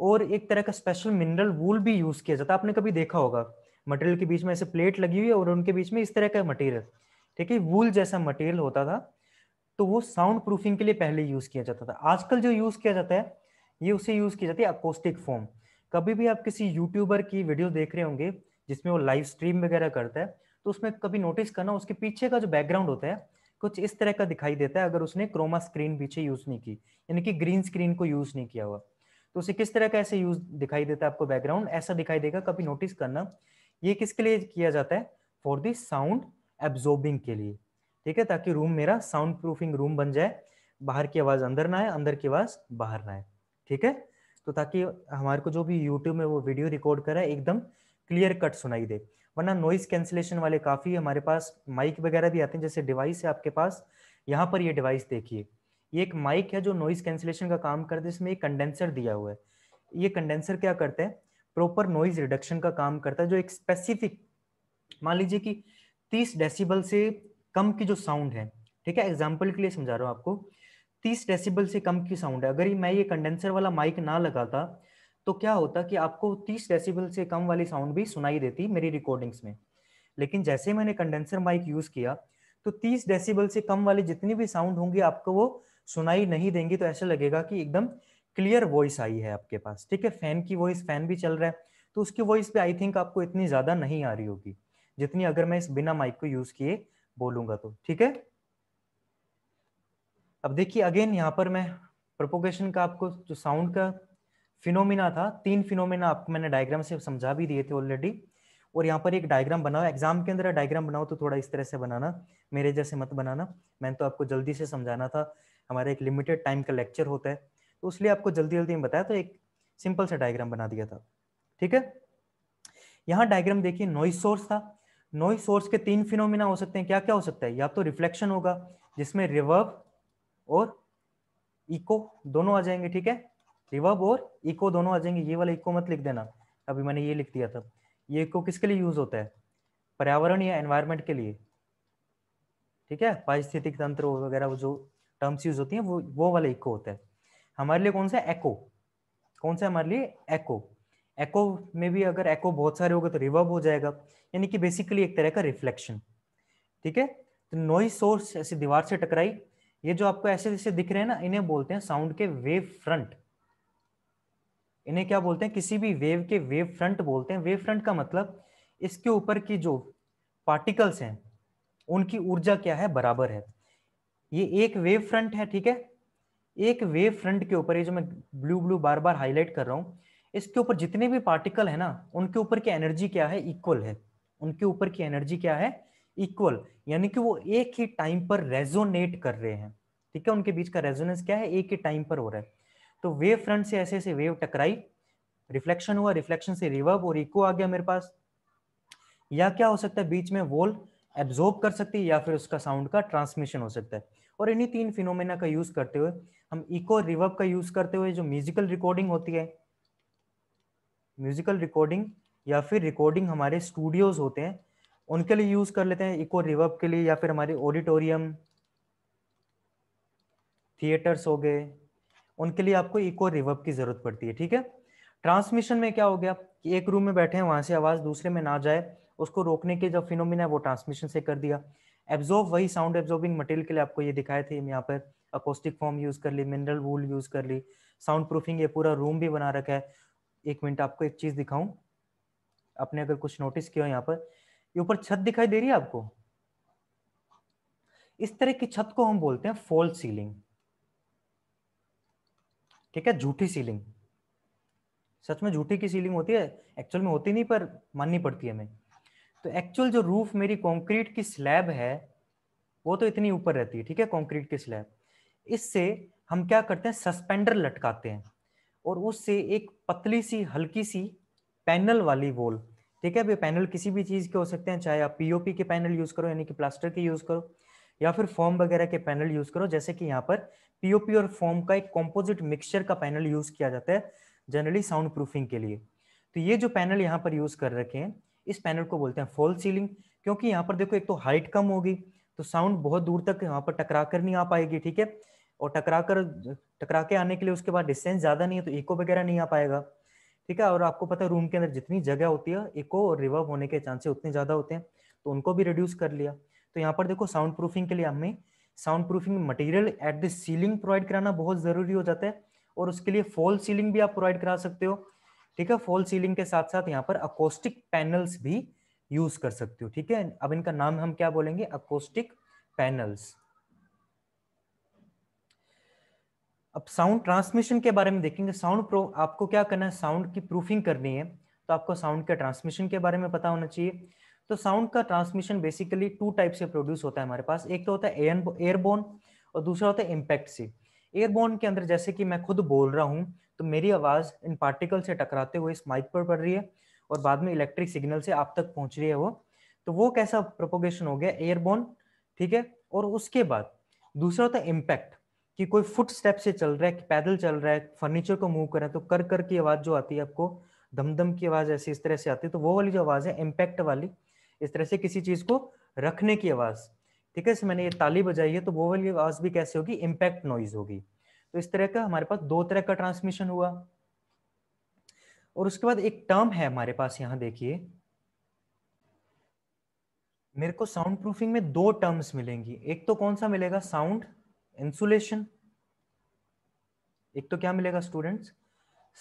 और एक तरह का स्पेशल मिनरल वूल भी यूज किया जाता आपने कभी देखा होगा मटेरियल के बीच में ऐसे प्लेट लगी हुई है और उनके बीच में इस तरह का मटेरियल ठीक है वूल जैसा मटेरियल होता था तो वो साउंड प्रूफिंग के लिए पहले यूज किया जाता था आजकल जो यूज किया जाता है ये उसे यूज की जाती है अकोस्टिक फॉर्म कभी भी आप किसी यूट्यूबर की वीडियो देख रहे होंगे जिसमें वो लाइव स्ट्रीम वगैरह करता है तो उसमें कभी नोटिस करना उसके पीछे का जो बैकग्राउंड होता है कुछ इस तरह का दिखाई देता है अगर उसने क्रोमा स्क्रीन पीछे यूज नहीं की यानी कि ग्रीन स्क्रीन को यूज नहीं किया हुआ तो उसे किस तरह का ऐसे यूज दिखाई देता है आपको बैकग्राउंड ऐसा दिखाई देगा कभी नोटिस करना ये किसके लिए किया जाता है फॉर दी साउंड एब्जॉर्बिंग के लिए ठीक है ताकि रूम मेरा साउंड प्रूफिंग रूम बन जाए बाहर की आवाज अंदर ना आए अंदर की आवाज बाहर ना आए ठीक है तो ताकि हमारे को जो भी यूट्यूब में वो वीडियो रिकॉर्ड करा एकदम क्लियर कट सुनाई दे वरना नॉइज कैंसिलेशन वाले काफ़ी हमारे पास माइक वगैरह भी आते हैं जैसे डिवाइस है आपके पास यहाँ पर ये डिवाइस देखिए ये एक माइक है जो नॉइज कैंसिलेशन का काम करता है इसमें एक कंडेंसर दिया हुआ है ये कंडेंसर क्या करता है प्रॉपर नॉइज रिडक्शन का काम करता है जो एक स्पेसिफिक मान लीजिए कि 30 डेसिबल से कम की जो साउंड है ठीक है एग्जाम्पल के लिए समझा रहा हूँ आपको तीस डेसिबल से कम की साउंड है अगर ये मैं ये कंडेंसर वाला माइक ना लगाता तो क्या होता कि आपको तीस डेसिबल से कम वाली साउंड भी सुनाई देती मेरी रिकॉर्डिंग्स में लेकिन जैसे मैंने कंडेंसर माइक यूज किया तो तीस डेसिबल से कम वाली जितनी भी साउंड होंगी आपको वो सुनाई नहीं देंगी तो ऐसा लगेगा कि एकदम क्लियर वॉइस आई है आपके पास ठीक है फैन की वॉइस फैन भी चल रहा है तो उसकी वॉइस पे आई थिंक आपको इतनी ज्यादा नहीं आ रही होगी जितनी अगर मैं इस बिना माइक को यूज किए बोलूंगा तो ठीक है अब देखिए अगेन यहाँ पर मैं प्रोपोगेशन का आपको जो साउंड का फिनोमिना था तीन फिनोमिना आपको मैंने डायग्राम से समझा भी दिए थे ऑलरेडी और यहाँ पर एक डायग्राम बनाओ एग्जाम के अंदर डायग्राम बनाओ तो थोड़ा इस तरह से बनाना मेरे जैसे मत बनाना मैंने तो आपको जल्दी से समझाना था हमारा एक लिमिटेड टाइम का लेक्चर होता है तो उसलिए आपको जल्दी जल्दी में बताया तो एक सिंपल सा डायग्राम बना दिया था ठीक है यहाँ डायग्राम देखिए नॉइस सोर्स था नॉइस सोर्स के तीन फिनोमिना हो सकते हैं क्या क्या हो सकता है या तो रिफ्लेक्शन होगा जिसमें रिवर्व और इको दोनों आ जाएंगे ठीक है रिवर्ब और इको दोनों आ जाएंगे ये वाला इको मत लिख देना अभी मैंने ये लिख दिया था ये इको किसके लिए यूज होता है पर्यावरण या एनवायरमेंट के लिए ठीक है पारिस्थितिक तंत्र वगैरह जो टर्म्स यूज होती हैं वो वो वाला इको होता है हमारे लिए कौन सा एको कौन सा हमारे लिए एको एको में भी अगर एको बहुत सारे हो गए तो रिवर्ब हो जाएगा यानी कि बेसिकली एक तरह का रिफ्लेक्शन ठीक है तो नॉइज सोर्स ऐसी दीवार से टकराई ये जो आपको ऐसे जैसे दिख रहे हैं ना इन्हें बोलते हैं साउंड के वेव फ्रंट इन्हें क्या बोलते हैं किसी भी वेव के वेव फ्रंट बोलते हैं वेव फ्रंट का मतलब इसके ऊपर की जो पार्टिकल्स हैं उनकी ऊर्जा क्या है बराबर है ये एक वेव फ्रंट है ठीक है एक वेव फ्रंट के ऊपर ये जो मैं ब्लू ब्लू बार बार हाईलाइट कर रहा हूँ इसके ऊपर जितने भी पार्टिकल है ना उनके ऊपर की एनर्जी क्या है इक्वल है उनके ऊपर की एनर्जी क्या है इक्वल यानी कि वो एक ही टाइम पर रेजोनेट कर रहे हैं ठीक है उनके बीच का रेजोनेंस क्या है एक ही टाइम पर हो रहा है तो वेव फ्रंट से ऐसे ऐसे वेव टकराई रिफ्लेक्शन हुआ रिफ्लेक्शन से रिवर्ब और इको आ गया मेरे पास या क्या हो सकता है बीच में वोल एब्जॉर्ब कर सकती है या फिर उसका साउंड का ट्रांसमिशन हो सकता है और इन्हीं तीन फिनोमेना का यूज करते हुए हम इको रिवर्ब का यूज करते हुए जो म्यूजिकल रिकॉर्डिंग होती है म्यूजिकल रिकॉर्डिंग या फिर रिकॉर्डिंग हमारे स्टूडियोज होते हैं उनके लिए यूज कर लेते हैं इको रिवर्ब के लिए या फिर हमारे ऑडिटोरियम थिएटर्स हो गए उनके लिए आपको इको रिवर्ब की जरूरत पड़ती है ठीक है ट्रांसमिशन में क्या हो गया कि एक रूम में बैठे हैं वहां से आवाज दूसरे में ना जाए उसको रोकने के जो फिनोमिना है वो ट्रांसमिशन से कर दिया एब्जॉर्व वही साउंड एब्जॉर्बिंग मटेरियल के लिए आपको ये दिखाए थे यहाँ पर अकोस्टिक फॉर्म यूज कर ली मिनरल वूल यूज कर ली साउंड प्रूफिंग ये पूरा रूम भी बना रखा है एक मिनट आपको एक चीज दिखाऊं आपने अगर कुछ नोटिस किया यहाँ पर ये ऊपर छत दिखाई दे रही है आपको इस तरह की छत को हम बोलते हैं फॉल्स सीलिंग ठीक है झूठी सीलिंग सच में झूठी की सीलिंग होती है एक्चुअल में होती नहीं पर माननी पड़ती है हमें तो एक्चुअल जो रूफ मेरी कंक्रीट की स्लैब है वो तो इतनी ऊपर रहती है ठीक है कंक्रीट की स्लैब इससे हम क्या करते हैं सस्पेंडर लटकाते हैं और उससे एक पतली सी हल्की सी पैनल वाली वॉल ठीक है पैनल किसी भी चीज़ के हो सकते हैं चाहे आप पीओपी के पैनल यूज़ करो यानी कि प्लास्टर के यूज़ करो या फिर फॉर्म वगैरह के पैनल यूज़ करो जैसे कि यहाँ पर पीओपी और फॉर्म का एक कॉम्पोजिट मिक्सचर का पैनल यूज़ किया जाता है जनरली साउंड प्रूफिंग के लिए तो ये जो पैनल यहाँ पर यूज़ कर रखे हैं इस पैनल को बोलते हैं फॉल सीलिंग क्योंकि यहाँ पर देखो एक तो हाइट कम होगी तो साउंड बहुत दूर तक यहाँ पर टकरा कर नहीं आ पाएगी ठीक है और टकरा कर टकरा के आने के लिए उसके बाद डिस्टेंस ज़्यादा नहीं है तो इको वगैरह नहीं आ पाएगा ठीक है और आपको पता है रूम के अंदर जितनी जगह होती है इको और रिवर्व होने के चांसेस उतने ज्यादा होते हैं तो उनको भी रिड्यूस कर लिया तो यहाँ पर देखो साउंड प्रूफिंग के लिए हमें sound proofing material at the ceiling provide कराना बहुत जरूरी हो जाता है और उसके लिए फॉल सीलिंग भी आप प्रोवाइड करा सकते हो ठीक है फॉल सीलिंग के साथ साथ यहाँ पर अकोस्टिक पैनल्स भी यूज कर सकते हो ठीक है अब इनका नाम हम क्या बोलेंगे अकोस्टिक पैनल्स अब साउंड ट्रांसमिशन के बारे में देखेंगे साउंड प्रो आपको क्या करना है साउंड की प्रूफिंग करनी है तो आपको साउंड के ट्रांसमिशन के बारे में पता होना चाहिए तो साउंड का ट्रांसमिशन बेसिकली टू टाइप से प्रोड्यूस होता है हमारे पास एक तो होता है एयर एयरबोन और दूसरा होता है इम्पैक्ट से एयरबोन के अंदर जैसे कि मैं खुद बोल रहा हूँ तो मेरी आवाज़ इन पार्टिकल से टकराते हुए इस माइक पर पड़ रही है और बाद में इलेक्ट्रिक सिग्नल से आप तक पहुँच रही है वो तो वो कैसा प्रोपोगेशन हो गया एयरबोन ठीक है और उसके बाद दूसरा होता है इम्पैक्ट कि कोई फुट स्टेप से चल रहा है कि पैदल चल रहा है फर्नीचर को मूव करें तो कर कर की आवाज जो आती है आपको दम दम की आवाज ऐसी इस तरह से आती है तो वो वाली जो आवाज है इम्पैक्ट वाली इस तरह से किसी चीज को रखने की आवाज ठीक है मैंने ये ताली बजाई है तो वो वाली आवाज भी कैसे होगी इम्पैक्ट नॉइज होगी तो इस तरह का हमारे पास दो तरह का ट्रांसमिशन हुआ और उसके बाद एक टर्म है हमारे पास यहाँ देखिए मेरे को साउंड प्रूफिंग में दो टर्म्स मिलेंगी एक तो कौन सा मिलेगा साउंड इंसुलेशन एक तो क्या मिलेगा स्टूडेंट्स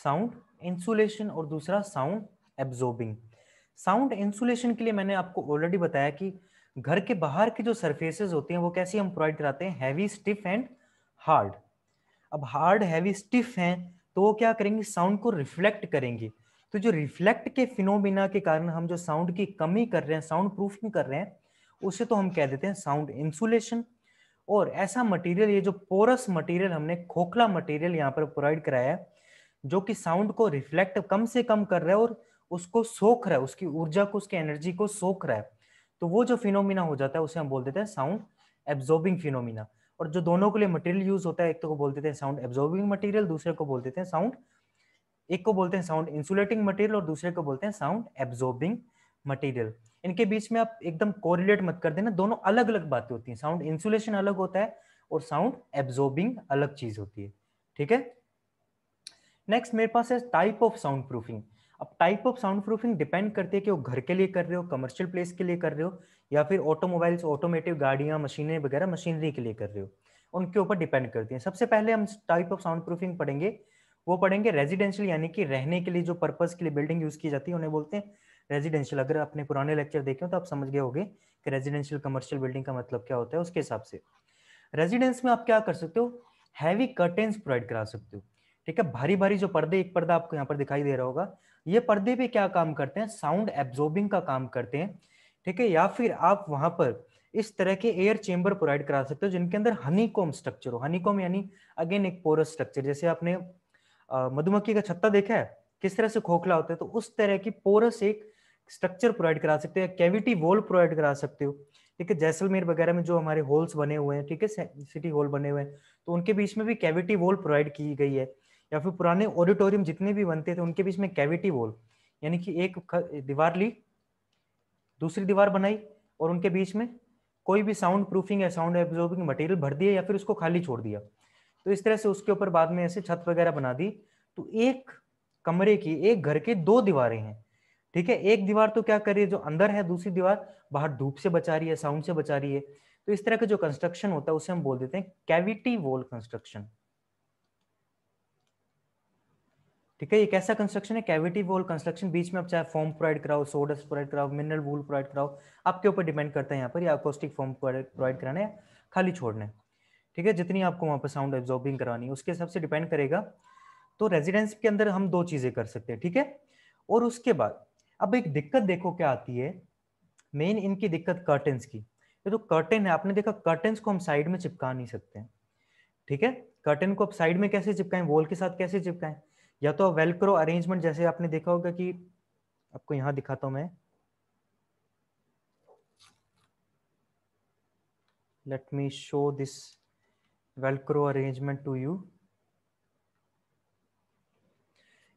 साउंड इंसुलेशन और दूसरा साउंड एब्जॉर्बिंग साउंड इंसुलेशन के लिए मैंने आपको ऑलरेडी बताया कि घर के बाहर के जो सरफेसेस होते हैं वो कैसी हम प्रोवाइड कराते हैं हैवी स्टिफ एंड हार्ड अब हार्ड हैवी स्टिफ हैं तो वो क्या करेंगे साउंड को रिफ्लेक्ट करेंगे तो जो रिफ्लेक्ट के फिनोमिना के कारण हम जो साउंड की कमी कर रहे हैं साउंड प्रूफिंग कर रहे हैं उसे तो हम कह देते हैं साउंड इंसुलेशन और ऐसा मटेरियल ये जो पोरस मटेरियल हमने खोखला मटेरियल यहाँ पर प्रोवाइड कराया है जो कि साउंड को रिफ्लेक्ट कम से कम कर रहा है और उसको सोख रहा है उसकी ऊर्जा को उसकी एनर्जी को सोख रहा है तो वो जो फिनोमिना हो जाता है उसे हम बोल देते हैं साउंड एब्जॉर्बिंग फिनोमिना और जो दोनों के लिए मटेरियल यूज होता है एक तो को बोलते थे साउंड एब्जॉर्बिंग मटेरियल दूसरे को बोलते थे साउंड एक को बोलते हैं साउंड इंसुलेटिंग मटेरियल और दूसरे को बोलते हैं साउंड एब्जॉर्बिंग मटेरियल इनके बीच में आप एकदम कोरिलेट मत कर देना दोनों अलग अलग बातें होती हैं साउंड इंसुलेशन अलग होता है और साउंड एब्जॉर्बिंग अलग चीज होती है ठीक है नेक्स्ट मेरे पास है टाइप ऑफ साउंड प्रूफिंग अब type of sound proofing depend करती है कि वो घर के लिए कर रहे हो कमर्शियल प्लेस के लिए कर रहे हो या फिर ऑटोमोबाइल्स ऑटोमेटिव गाड़ियां मशीनें वगैरह मशीनरी के लिए कर रहे हो उनके ऊपर डिपेंड करती है सबसे पहले हम टाइप ऑफ साउंड प्रूफिंग पढ़ेंगे वो पढ़ेंगे रेजिडेंशियल यानी कि रहने के लिए जो पर्पज के लिए बिल्डिंग यूज की जाती है उन्हें बोलते हैं रेजिडेंशियल अगर आपने पुराने लेक्चर देखे हो तो आप समझ गए होगे कि रेजिडेंशियल कमर्शियल बिल्डिंग का मतलब क्या होता है उसके हिसाब से रेजिडेंस में आप क्या कर सकते हो हैवी कर्टेंस प्रोवाइड करा सकते हो ठीक है भारी भारी जो पर्दे एक पर्दा आपको यहाँ पर दिखाई दे रहा होगा ये पर्दे भी क्या काम करते हैं साउंड एब्जॉर्बिंग का काम करते हैं ठीक है या फिर आप वहां पर इस तरह के एयर चेंबर प्रोवाइड करा सकते हो जिनके अंदर हनीकॉम स्ट्रक्चर हो हनीकॉम यानी अगेन एक पोरस स्ट्रक्चर जैसे आपने मधुमक्खी का छत्ता देखा है किस तरह से खोखला होता है तो उस तरह की पोरस एक स्ट्रक्चर प्रोवाइड करा सकते हो या कैविटी वॉल प्रोवाइड करा सकते हो ठीक है जैसलमेर वगैरह में जो हमारे हॉल्स बने हुए हैं ठीक है सिटी हॉल बने हुए हैं तो उनके बीच में भी कैविटी वॉल प्रोवाइड की गई है या फिर पुराने ऑडिटोरियम जितने भी बनते थे उनके बीच में कैविटी वॉल यानी कि एक दीवार ली दूसरी दीवार बनाई और उनके बीच में कोई भी साउंड प्रूफिंग या साउंड एब्जॉर्बिंग मटेरियल भर दिया या फिर उसको खाली छोड़ दिया तो इस तरह से उसके ऊपर बाद में ऐसे छत वगैरह बना दी तो एक कमरे की एक घर के दो दीवारें हैं ठीक है एक दीवार तो क्या कर रही है जो अंदर है दूसरी दीवार बाहर धूप से बचा रही है साउंड से बचा रही है तो इस तरह का जो कंस्ट्रक्शन होता है उसे हम बोल देते हैं कैविटी वॉल कंस्ट्रक्शन ठीक है ये कैसा कंस्ट्रक्शन है कैविटी वॉल कंस्ट्रक्शन बीच में आप चाहे फॉर्म प्रोवाइड कराओ सोडस प्रोवाइड कराओ मिनरल वूल प्रोवाइड कराओ आपके ऊपर डिपेंड करता है यहाँ पर आकोस्टिक फॉर्म प्रोवाइड कराना है खाली छोड़ना है ठीक है जितनी आपको वहां पर साउंड एब्जॉर्बिंग करानी है उसके हिसाब से डिपेंड करेगा तो रेजिडेंस के अंदर हम दो चीज़ें कर सकते हैं ठीक है और उसके बाद अब एक दिक्कत देखो क्या आती है मेन इनकी दिक्कत कर्टेंस की ये तो कर्टेन है आपने देखा कर्टेंस को हम साइड में चिपका नहीं सकते ठीक है कर्टेन को आप साइड में कैसे चिपकाएं वॉल के साथ कैसे चिपकाएं या तो वेलक्रो अरेंजमेंट जैसे आपने देखा होगा कि आपको यहां दिखाता हूं मैं let me show this velcro arrangement to you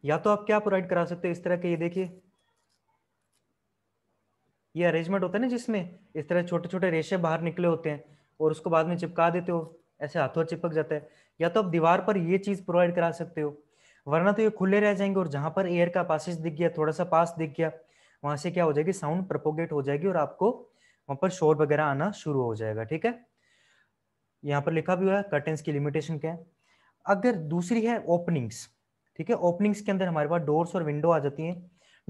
या तो आप क्या प्रोवाइड करा सकते हो इस तरह के ये देखिए ये अरेंजमेंट होता है ना जिसमें इस तरह छोटे छोटे रेशे बाहर निकले होते हैं और उसको बाद में चिपका देते हो ऐसे हाथों चिपक जाता है या तो आप दीवार पर ये चीज प्रोवाइड करा सकते हो वरना तो ये खुले रह जाएंगे और जहां पर एयर का पासिस दिख गया थोड़ा सा पास दिख गया वहां से क्या हो जाएगी साउंड प्रपोगेट हो जाएगी और आपको वहां पर शोर वगैरह आना शुरू हो जाएगा ठीक है यहाँ पर लिखा भी हुआ है कर्टेंस की लिमिटेशन क्या है अगर दूसरी है ओपनिंग्स ठीक है ओपनिंग्स के अंदर हमारे पास डोर्स और विंडो आ जाती है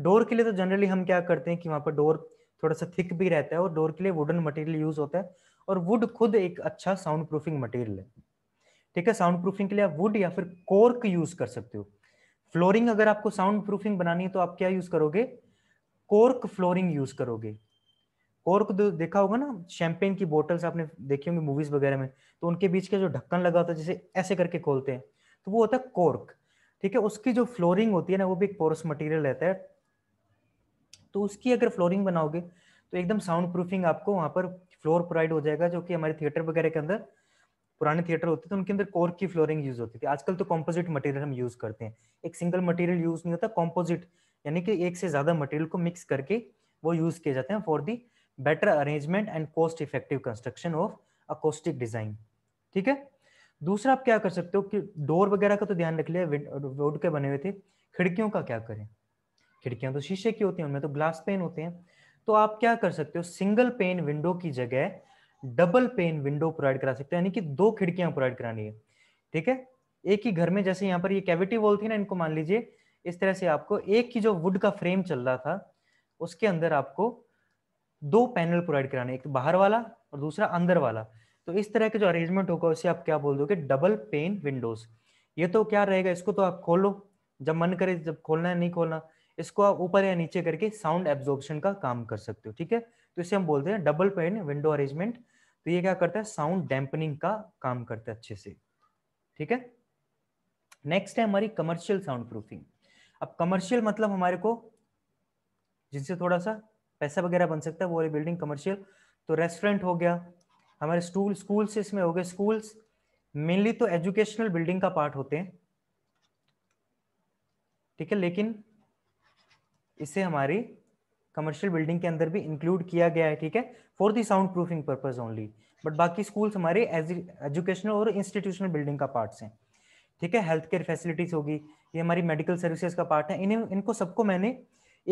डोर के लिए तो जनरली हम क्या करते हैं कि वहां पर डोर थोड़ा सा थिक भी रहता है और डोर के लिए वुडन मटेरियल यूज होता है और वुड खुद एक अच्छा साउंड प्रूफिंग मटेरियल है ठीक है साउंड प्रूफिंग के लिए आप वुड या फिर कोर्क यूज कर सकते हो फ्लोरिंग अगर आपको साउंड प्रूफिंग बनानी है तो आप क्या यूज करोगे कोर्क फ्लोरिंग यूज करोगे कोर्क देखा होगा ना शैंपेन की बोटल्स आपने देखी होंगी मूवीज वगैरह में तो उनके बीच का जो ढक्कन लगा होता है जैसे ऐसे करके खोलते हैं तो वो होता है कोर्क ठीक है उसकी जो फ्लोरिंग होती है ना वो भी एक पोरस मटेरियल रहता है तो उसकी अगर फ्लोरिंग बनाओगे तो एकदम साउंड प्रूफिंग आपको वहाँ पर फ्लोर प्रोवाइड हो जाएगा जो कि हमारे थिएटर वगैरह के अंदर पुराने थिएटर होते थे तो उनके अंदर कोर की फ्लोरिंग यूज होती थी आजकल तो कॉम्पोजिट मटेरियल हम यूज करते हैं एक सिंगल मटेरियल यूज नहीं होता कॉम्पोजिट यानी कि एक से ज्यादा मटेरियल को मिक्स करके वो यूज किए जाते हैं for the better arrangement and cost effective construction of acoustic design ठीक है दूसरा आप क्या कर सकते हो कि डोर वगैरह का तो ध्यान रख लिया वुड के बने हुए थे खिड़कियों का क्या करें खिड़कियां तो शीशे की होती हैं उनमें तो ग्लास पेन होते हैं तो आप क्या कर सकते हो सिंगल पेन विंडो की जगह डबल पेन विंडो प्रोवाइड करा सकते हो यानी कि दो खिड़कियां प्रोवाइड करानी है ठीक है एक ही घर में जैसे यहाँ पर ये कैविटी वॉल थी ना इनको मान लीजिए इस तरह से आपको एक ही जो वुड का फ्रेम चल रहा था उसके अंदर आपको दो पैनल प्रोवाइड कराने एक तो बाहर वाला और दूसरा अंदर वाला तो इस तरह के जो अरेंजमेंट होगा उसे आप क्या बोल दोगे डबल पेन विंडोज ये तो क्या रहेगा इसको तो आप खोलो जब मन करे जब खोलना है नहीं खोलना इसको आप ऊपर या नीचे करके साउंड एब्जॉर्बेशन का काम कर सकते हो ठीक है तो इसे हम बोलते हैं डबल पेन विंडो अरेंजमेंट तो ये क्या करता है साउंड डैम्पनिंग का काम करता है अच्छे से ठीक है नेक्स्ट है हमारी कमर्शियल साउंड प्रूफिंग अब कमर्शियल मतलब हमारे को जिनसे थोड़ा सा पैसा वगैरह बन सकता है वो बिल्डिंग कमर्शियल तो रेस्टोरेंट हो गया हमारे स्कूल स्कूल्स इसमें हो गए स्कूल्स मेनली तो एजुकेशनल बिल्डिंग का पार्ट होते हैं ठीक है लेकिन इसे हमारी कमर्शियल बिल्डिंग के अंदर भी इंक्लूड किया गया है ठीक है for the sound proofing purpose only but बाकी स्कूल्स हमारे एजुकेशनल और इंस्टीट्यूशनल बिल्डिंग का पार्ट्स हैं ठीक है हेल्थ केयर फैसिलिटीज होगी ये हमारी मेडिकल सर्विसेज का पार्ट है इन्हें इनको सबको मैंने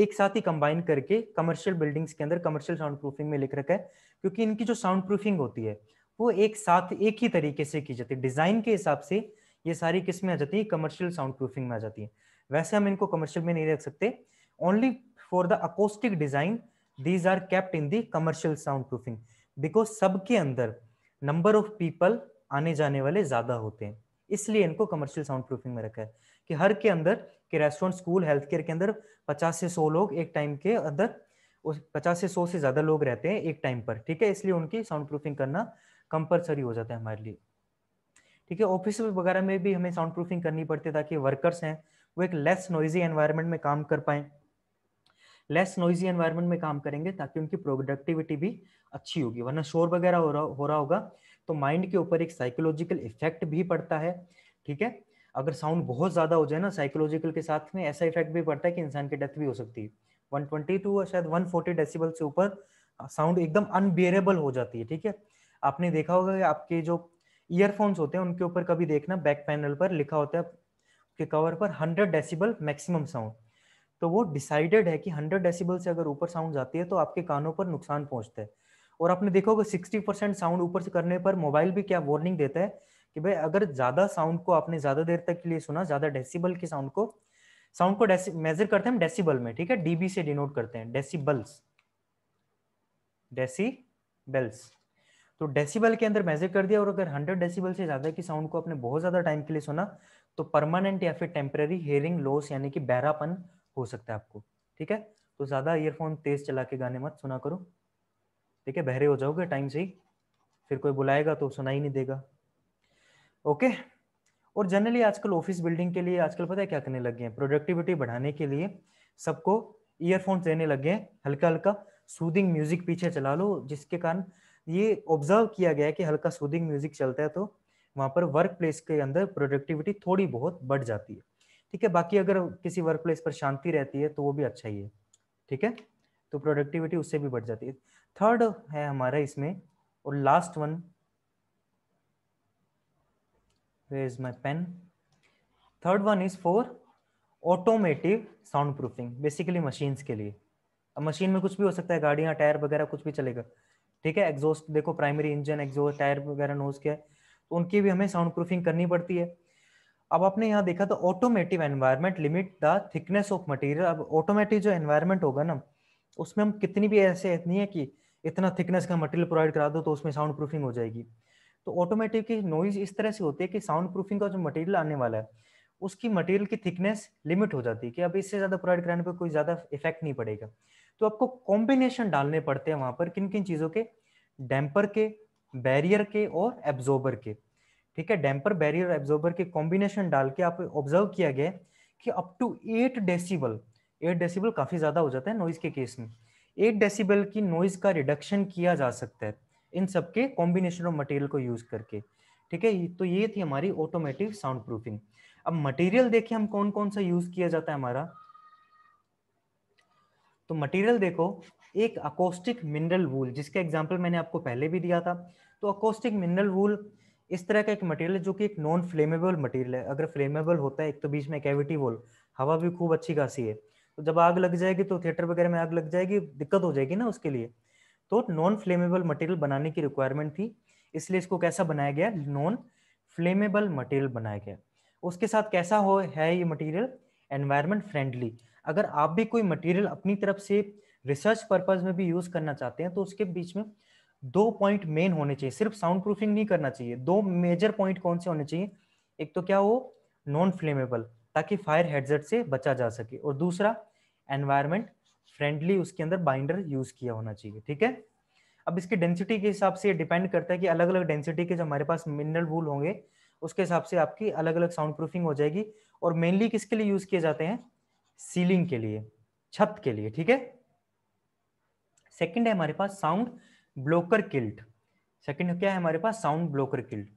एक साथ ही कंबाइन करके कमर्शियल बिल्डिंग्स के अंदर कमर्शियल साउंड प्रूफिंग में लिख रखा है क्योंकि इनकी जो साउंड प्रूफिंग होती है वो एक साथ एक ही तरीके से की जाती है डिजाइन के हिसाब से ये सारी किस्में आ जाती है कमर्शियल साउंड प्रूफिंग में आ जाती है वैसे हम इनको कमर्शियल में नहीं रख सकते only for the acoustic design these are kept in the commercial soundproofing because सबके अंदर number of people आने जाने वाले ज्यादा होते हैं इसलिए इनको कमर्शियल साउंड प्रूफिंग में रखा है कि हर के अंदर कि रेस्टोरेंट स्कूल हेल्थ केयर के अंदर 50 से 100 लोग एक टाइम के अंदर उस 50 से 100 से ज्यादा लोग रहते हैं एक टाइम पर ठीक है इसलिए उनकी साउंड प्रूफिंग करना कंपलसरी हो जाता है हमारे लिए ठीक है ऑफिस वगैरह में भी हमें साउंड प्रूफिंग करनी पड़ती है ताकि वर्कर्स हैं वो एक लेस नॉइजी एनवायरनमेंट में काम कर पाएं लेस नॉइजी एनवायरनमेंट में काम करेंगे ताकि उनकी प्रोडक्टिविटी भी अच्छी होगी वरना शोर वगैरह हो रहा हो रहा होगा तो माइंड के ऊपर एक साइकोलॉजिकल इफेक्ट भी पड़ता है ठीक है अगर साउंड बहुत ज्यादा हो जाए ना साइकोलॉजिकल के साथ में ऐसा इफेक्ट भी पड़ता है कि इंसान की डेथ भी हो सकती है ट्वेंटी टू शायद 140 डेसीबल से ऊपर साउंड एकदम अनबियरेबल हो जाती है ठीक है आपने देखा होगा कि आपके जो ईयरफोन्स होते हैं उनके ऊपर कभी देखना बैक पैनल पर लिखा होता है कवर पर हंड्रेड डेसीबल मैक्सिमम साउंड तो वो डिसाइडेड है कि हंड्रेड डेसीबल से अगर ऊपर साउंड जाती है तो आपके कानों पर नुकसान पहुंचता है और आपने देखा होगा सिक्सटी परसेंट साउंड ऊपर से करने पर मोबाइल भी क्या वार्निंग देता है कि भाई अगर ज़्यादा साउंड को आपने ज़्यादा देर तक के लिए सुना ज़्यादा डेसीबल के साउंड को साउंड को मेजर करते हैं हम डेसीबल में ठीक है डीबी से डिनोट करते हैं डेसिबल्स डेसिबल्स तो डेसीबल के अंदर मेजर कर दिया और अगर हंड्रेड डेसीबल से ज़्यादा की साउंड को आपने बहुत ज़्यादा टाइम के लिए सुना तो परमानेंट या फिर टेम्परेरी हेयरिंग लॉस यानी कि बहरापन हो सकता है आपको ठीक है तो ज़्यादा ईयरफोन तेज़ चला के गाने मत सुना करो ठीक है बहरे हो जाओगे टाइम से ही फिर कोई बुलाएगा तो सुना ही नहीं देगा ओके और जनरली आजकल ऑफिस बिल्डिंग के लिए आजकल पता है क्या करने लगे हैं प्रोडक्टिविटी बढ़ाने के लिए सबको ईयरफोन देने लगे हैं हल्का हल्का सूदिंग म्यूजिक पीछे चला लो जिसके कारण ये ऑब्जर्व किया गया है कि हल्का सूदिंग म्यूजिक चलता है तो वहाँ पर वर्क प्लेस के अंदर प्रोडक्टिविटी थोड़ी बहुत बढ़ जाती है ठीक है बाकी अगर किसी वर्क प्लेस पर शांति रहती है तो वो भी अच्छा ही है ठीक है तो प्रोडक्टिविटी उससे भी बढ़ जाती है थर्ड है हमारा इसमें और last one is is pen third one is is automotive sound proofing basically machine के लिए अब मशीन में कुछ भी हो सकता है गाड़ियाँ टायर वगैरह कुछ भी चलेगा ठीक है एग्जॉस्ट देखो प्राइमरी इंजन एग्जॉस्ट टायर वगैरह नोज के है तो उनकी भी हमें साउंड प्रूफिंग करनी पड़ती है अब आपने यहाँ देखा तो automotive environment limit the thickness of material अब ऑटोमेटिव जो एनवायरमेंट होगा ना उसमें हम कितनी भी ऐसे नहीं है कि इतना थिकनेस का मटेरियल प्रोवाइड करा दो तो उसमें साउंड प्रूफिंग हो जाएगी तो ऑटोमेटिव की नॉइज इस तरह से होती है कि साउंड प्रूफिंग का जो मटेरियल आने वाला है उसकी मटेरियल की थिकनेस लिमिट हो जाती है कि अब इससे ज़्यादा प्रोवाइड कराने पर कोई ज़्यादा इफेक्ट नहीं पड़ेगा तो आपको कॉम्बिनेशन डालने पड़ते हैं वहाँ पर किन किन चीज़ों के डैम्पर के बैरियर के और एब्जॉर्बर के ठीक है डैम्पर बैरियर एब्जॉर्बर के कॉम्बिनेशन डाल के आप ऑब्जर्व किया गया कि up to eight decibel eight decibel काफ़ी ज़्यादा हो जाता है नॉइज़ के केस में एट डेसीबल की नॉइज़ का रिडक्शन किया जा सकता है इन सबके कॉम्बिनेशन ऑफ मटेरियल को यूज़ करके ठीक है तो ये थी हमारी ऑटोमेटिक साउंड प्रूफिंग अब मटेरियल देखिए हम कौन कौन सा यूज़ किया जाता है हमारा तो मटेरियल देखो एक अकोस्टिक मिनरल वूल जिसका एग्जांपल मैंने आपको पहले भी दिया था तो अकोस्टिक मिनरल वूल इस तरह का एक मटेरियल जो कि एक नॉन फ्लेमेबल मटेरियल है अगर फ्लेमेबल होता है एक तो बीच में कैविटी वॉल हवा भी खूब अच्छी खासी है तो जब आग लग जाएगी तो थिएटर वगैरह में आग लग जाएगी दिक्कत हो जाएगी ना उसके लिए तो नॉन फ्लेमेबल मटेरियल बनाने की रिक्वायरमेंट थी इसलिए इसको कैसा बनाया गया नॉन फ्लेमेबल मटेरियल बनाया गया उसके साथ कैसा हो है ये मटेरियल एनवायरमेंट फ्रेंडली अगर आप भी कोई मटेरियल अपनी तरफ से रिसर्च पर्पज में भी यूज करना चाहते हैं तो उसके बीच में दो पॉइंट मेन होने चाहिए सिर्फ साउंड प्रूफिंग नहीं करना चाहिए दो मेजर पॉइंट कौन से होने चाहिए एक तो क्या वो नॉन फ्लेमेबल ताकि फायर हेडजेट से बचा जा सके और दूसरा एनवायरमेंट फ्रेंडली उसके अंदर बाइंडर यूज किया होना चाहिए ठीक है अब इसकी डेंसिटी के हिसाब से डिपेंड करता है कि अलग अलग डेंसिटी के जो हमारे पास मिनरल वूल होंगे उसके हिसाब से आपकी अलग अलग साउंड प्रूफिंग हो जाएगी और मेनली किसके लिए यूज किए जाते हैं सीलिंग के लिए छत के लिए ठीक है सेकेंड है हमारे पास साउंड ब्लोकर किल्ट सेकेंड क्या है हमारे पास साउंड ब्लोकर किल्ट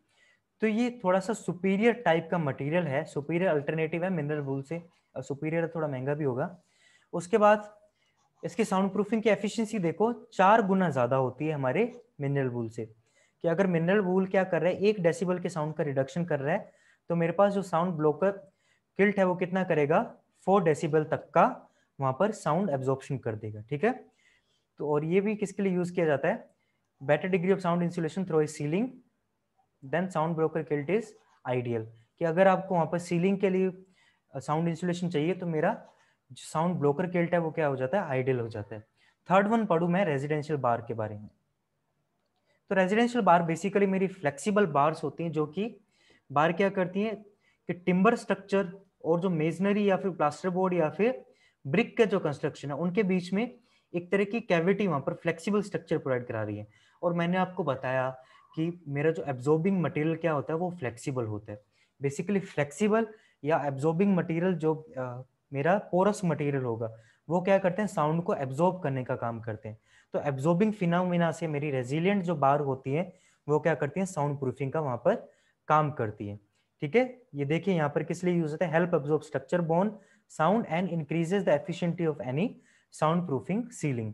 तो ये थोड़ा सा सुपीरियर टाइप का मटेरियल है सुपीरियर अल्टरनेटिव है मिनरल वूल से और सुपीरियर थोड़ा महंगा भी होगा उसके बाद इसकी साउंड प्रूफिंग की एफिशिएंसी देखो चार गुना ज़्यादा होती है हमारे मिनरल वूल से कि अगर मिनरल वूल क्या कर रहा है एक डेसिबल के साउंड का रिडक्शन कर रहा है तो मेरे पास जो साउंड ब्लोकर किल्ट है वो कितना करेगा फोर डेसीबल तक का वहां पर साउंड एब्जॉर्बन कर देगा ठीक है तो और ये भी किसके लिए यूज किया जाता है better degree of sound insulation through a ceiling then sound blocker quilt is ideal कि अगर आपको वहां पर सीलिंग के लिए साउंड इंसुलेशन चाहिए तो मेरा साउंड ब्रोकर किल्ट है वो क्या हो जाता है आइडियल हो जाता है थर्ड वन पढ़ू मैं रेजिडेंशियल बार के बारे में तो रेजिडेंशियल बार बेसिकली मेरी फ्लेक्सिबल बार्स होती हैं जो कि बार क्या करती हैं कि टिम्बर स्ट्रक्चर और जो मेजनरी या फिर प्लास्टर बोर्ड या फिर ब्रिक के जो कंस्ट्रक्शन है उनके बीच में एक तरह की कैविटी वहाँ पर फ्लेक्सिबल स्ट्रक्चर प्रोवाइड करा रही है और मैंने आपको बताया कि मेरा जो एब्जॉर्बिंग मटेरियल क्या होता है वो फ्लेक्सिबल होता है बेसिकली फ्लेक्सिबल या एब्जॉर्बिंग मटेरियल जो आ, मेरा पोरस मटेरियल होगा वो क्या करते हैं साउंड को एब्जॉर्ब करने का काम करते हैं तो एब्जॉर्बिंग फिनोमिना से मेरी रेजिलियंट जो बार होती है वो क्या करती है साउंड प्रूफिंग का वहां पर काम करती है ठीक है ये देखिए यहाँ पर किस लिए यूज होता है help absorb structure borne sound and increases the efficiency of any sound proofing ceiling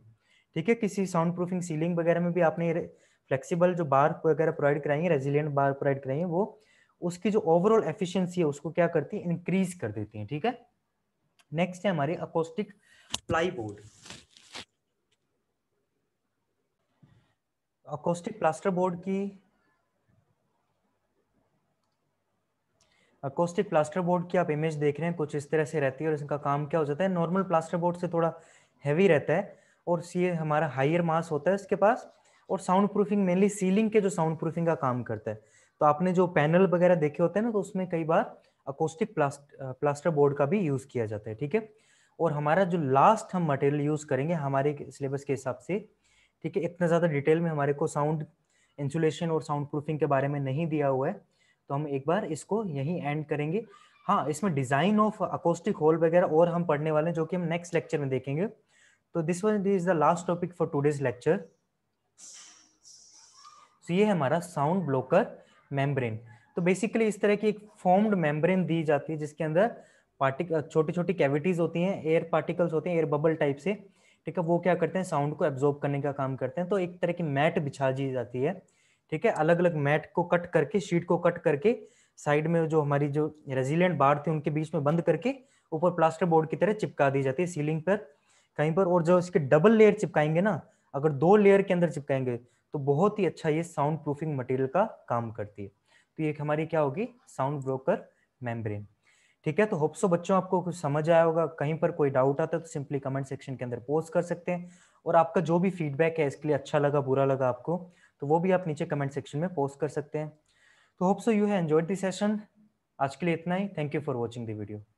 ठीक है किसी साउंड प्रूफिंग सीलिंग वगैरह में भी आपने फ्लेक्सिबल जो बार वगैरह प्रोवाइड कराई है रेजिलियंट बार प्रोवाइड कराई है वो उसकी जो ओवरऑल एफिशिएंसी है उसको क्या करती है इंक्रीज कर देती है ठीक है नेक्स्ट है हमारे acoustic plyboard acoustic plaster board की अकोस्टिक प्लास्टर बोर्ड की आप इमेज देख रहे हैं कुछ इस तरह से रहती है और इसका काम क्या हो जाता है नॉर्मल प्लास्टर बोर्ड से थोड़ा हैवी रहता है और सी हमारा हाइयर मास होता है इसके पास और साउंड प्रूफिंग मेनली सीलिंग के जो साउंड प्रूफिंग का काम करता है तो आपने जो पैनल वगैरह देखे होते हैं ना तो उसमें कई बार अकोस्टिक प्लास्ट प्लास्टर बोर्ड का भी यूज़ किया जाता है ठीक है और हमारा जो लास्ट हम मटेरियल यूज़ करेंगे हमारे सिलेबस के हिसाब से ठीक है इतना ज़्यादा डिटेल में हमारे को साउंड इंसुलेशन और साउंड प्रूफिंग के बारे में नहीं दिया हुआ है तो हम एक बार इसको यहीं एंड करेंगे हाँ इसमें डिज़ाइन ऑफ अकोस्टिक होल वगैरह और हम पढ़ने वाले हैं जो कि हम नेक्स्ट लेक्चर में देखेंगे तो this one this is the last topic for today's lecture so ये है हमारा साउंड ब्लोकर मेम्ब्रेन तो बेसिकली इस तरह की एक फॉर्म्ड मेम्ब्रेन दी जाती है जिसके अंदर पार्टिक छोटी छोटी कैविटीज होती हैं एयर पार्टिकल्स होते हैं एयर बबल टाइप से ठीक है वो क्या करते हैं साउंड को एब्जॉर्ब करने का काम करते हैं तो एक तरह की मैट बिछा दी जाती है ठीक है अलग अलग मैट को कट करके शीट को कट करके साइड में जो हमारी जो रेजिलियंट बार थी उनके बीच में बंद करके ऊपर प्लास्टर बोर्ड की तरह चिपका दी जाती है सीलिंग पर कहीं पर और जो इसके डबल लेयर चिपकाएंगे ना अगर दो लेयर के अंदर चिपकाएंगे तो बहुत ही अच्छा ये साउंड प्रूफिंग मटेरियल का काम करती है तो ये हमारी क्या होगी साउंड ब्रोकर मेम्ब्रेन ठीक है तो होप्सो बच्चों आपको कुछ समझ आया होगा कहीं पर कोई डाउट आता है तो सिंपली कमेंट सेक्शन के अंदर पोस्ट कर सकते हैं और आपका जो भी फीडबैक है इसके लिए अच्छा लगा बुरा लगा आपको तो वो भी आप नीचे कमेंट सेक्शन में पोस्ट कर सकते हैं तो hope so you have enjoyed this session आज के लिए इतना ही thank you for watching the video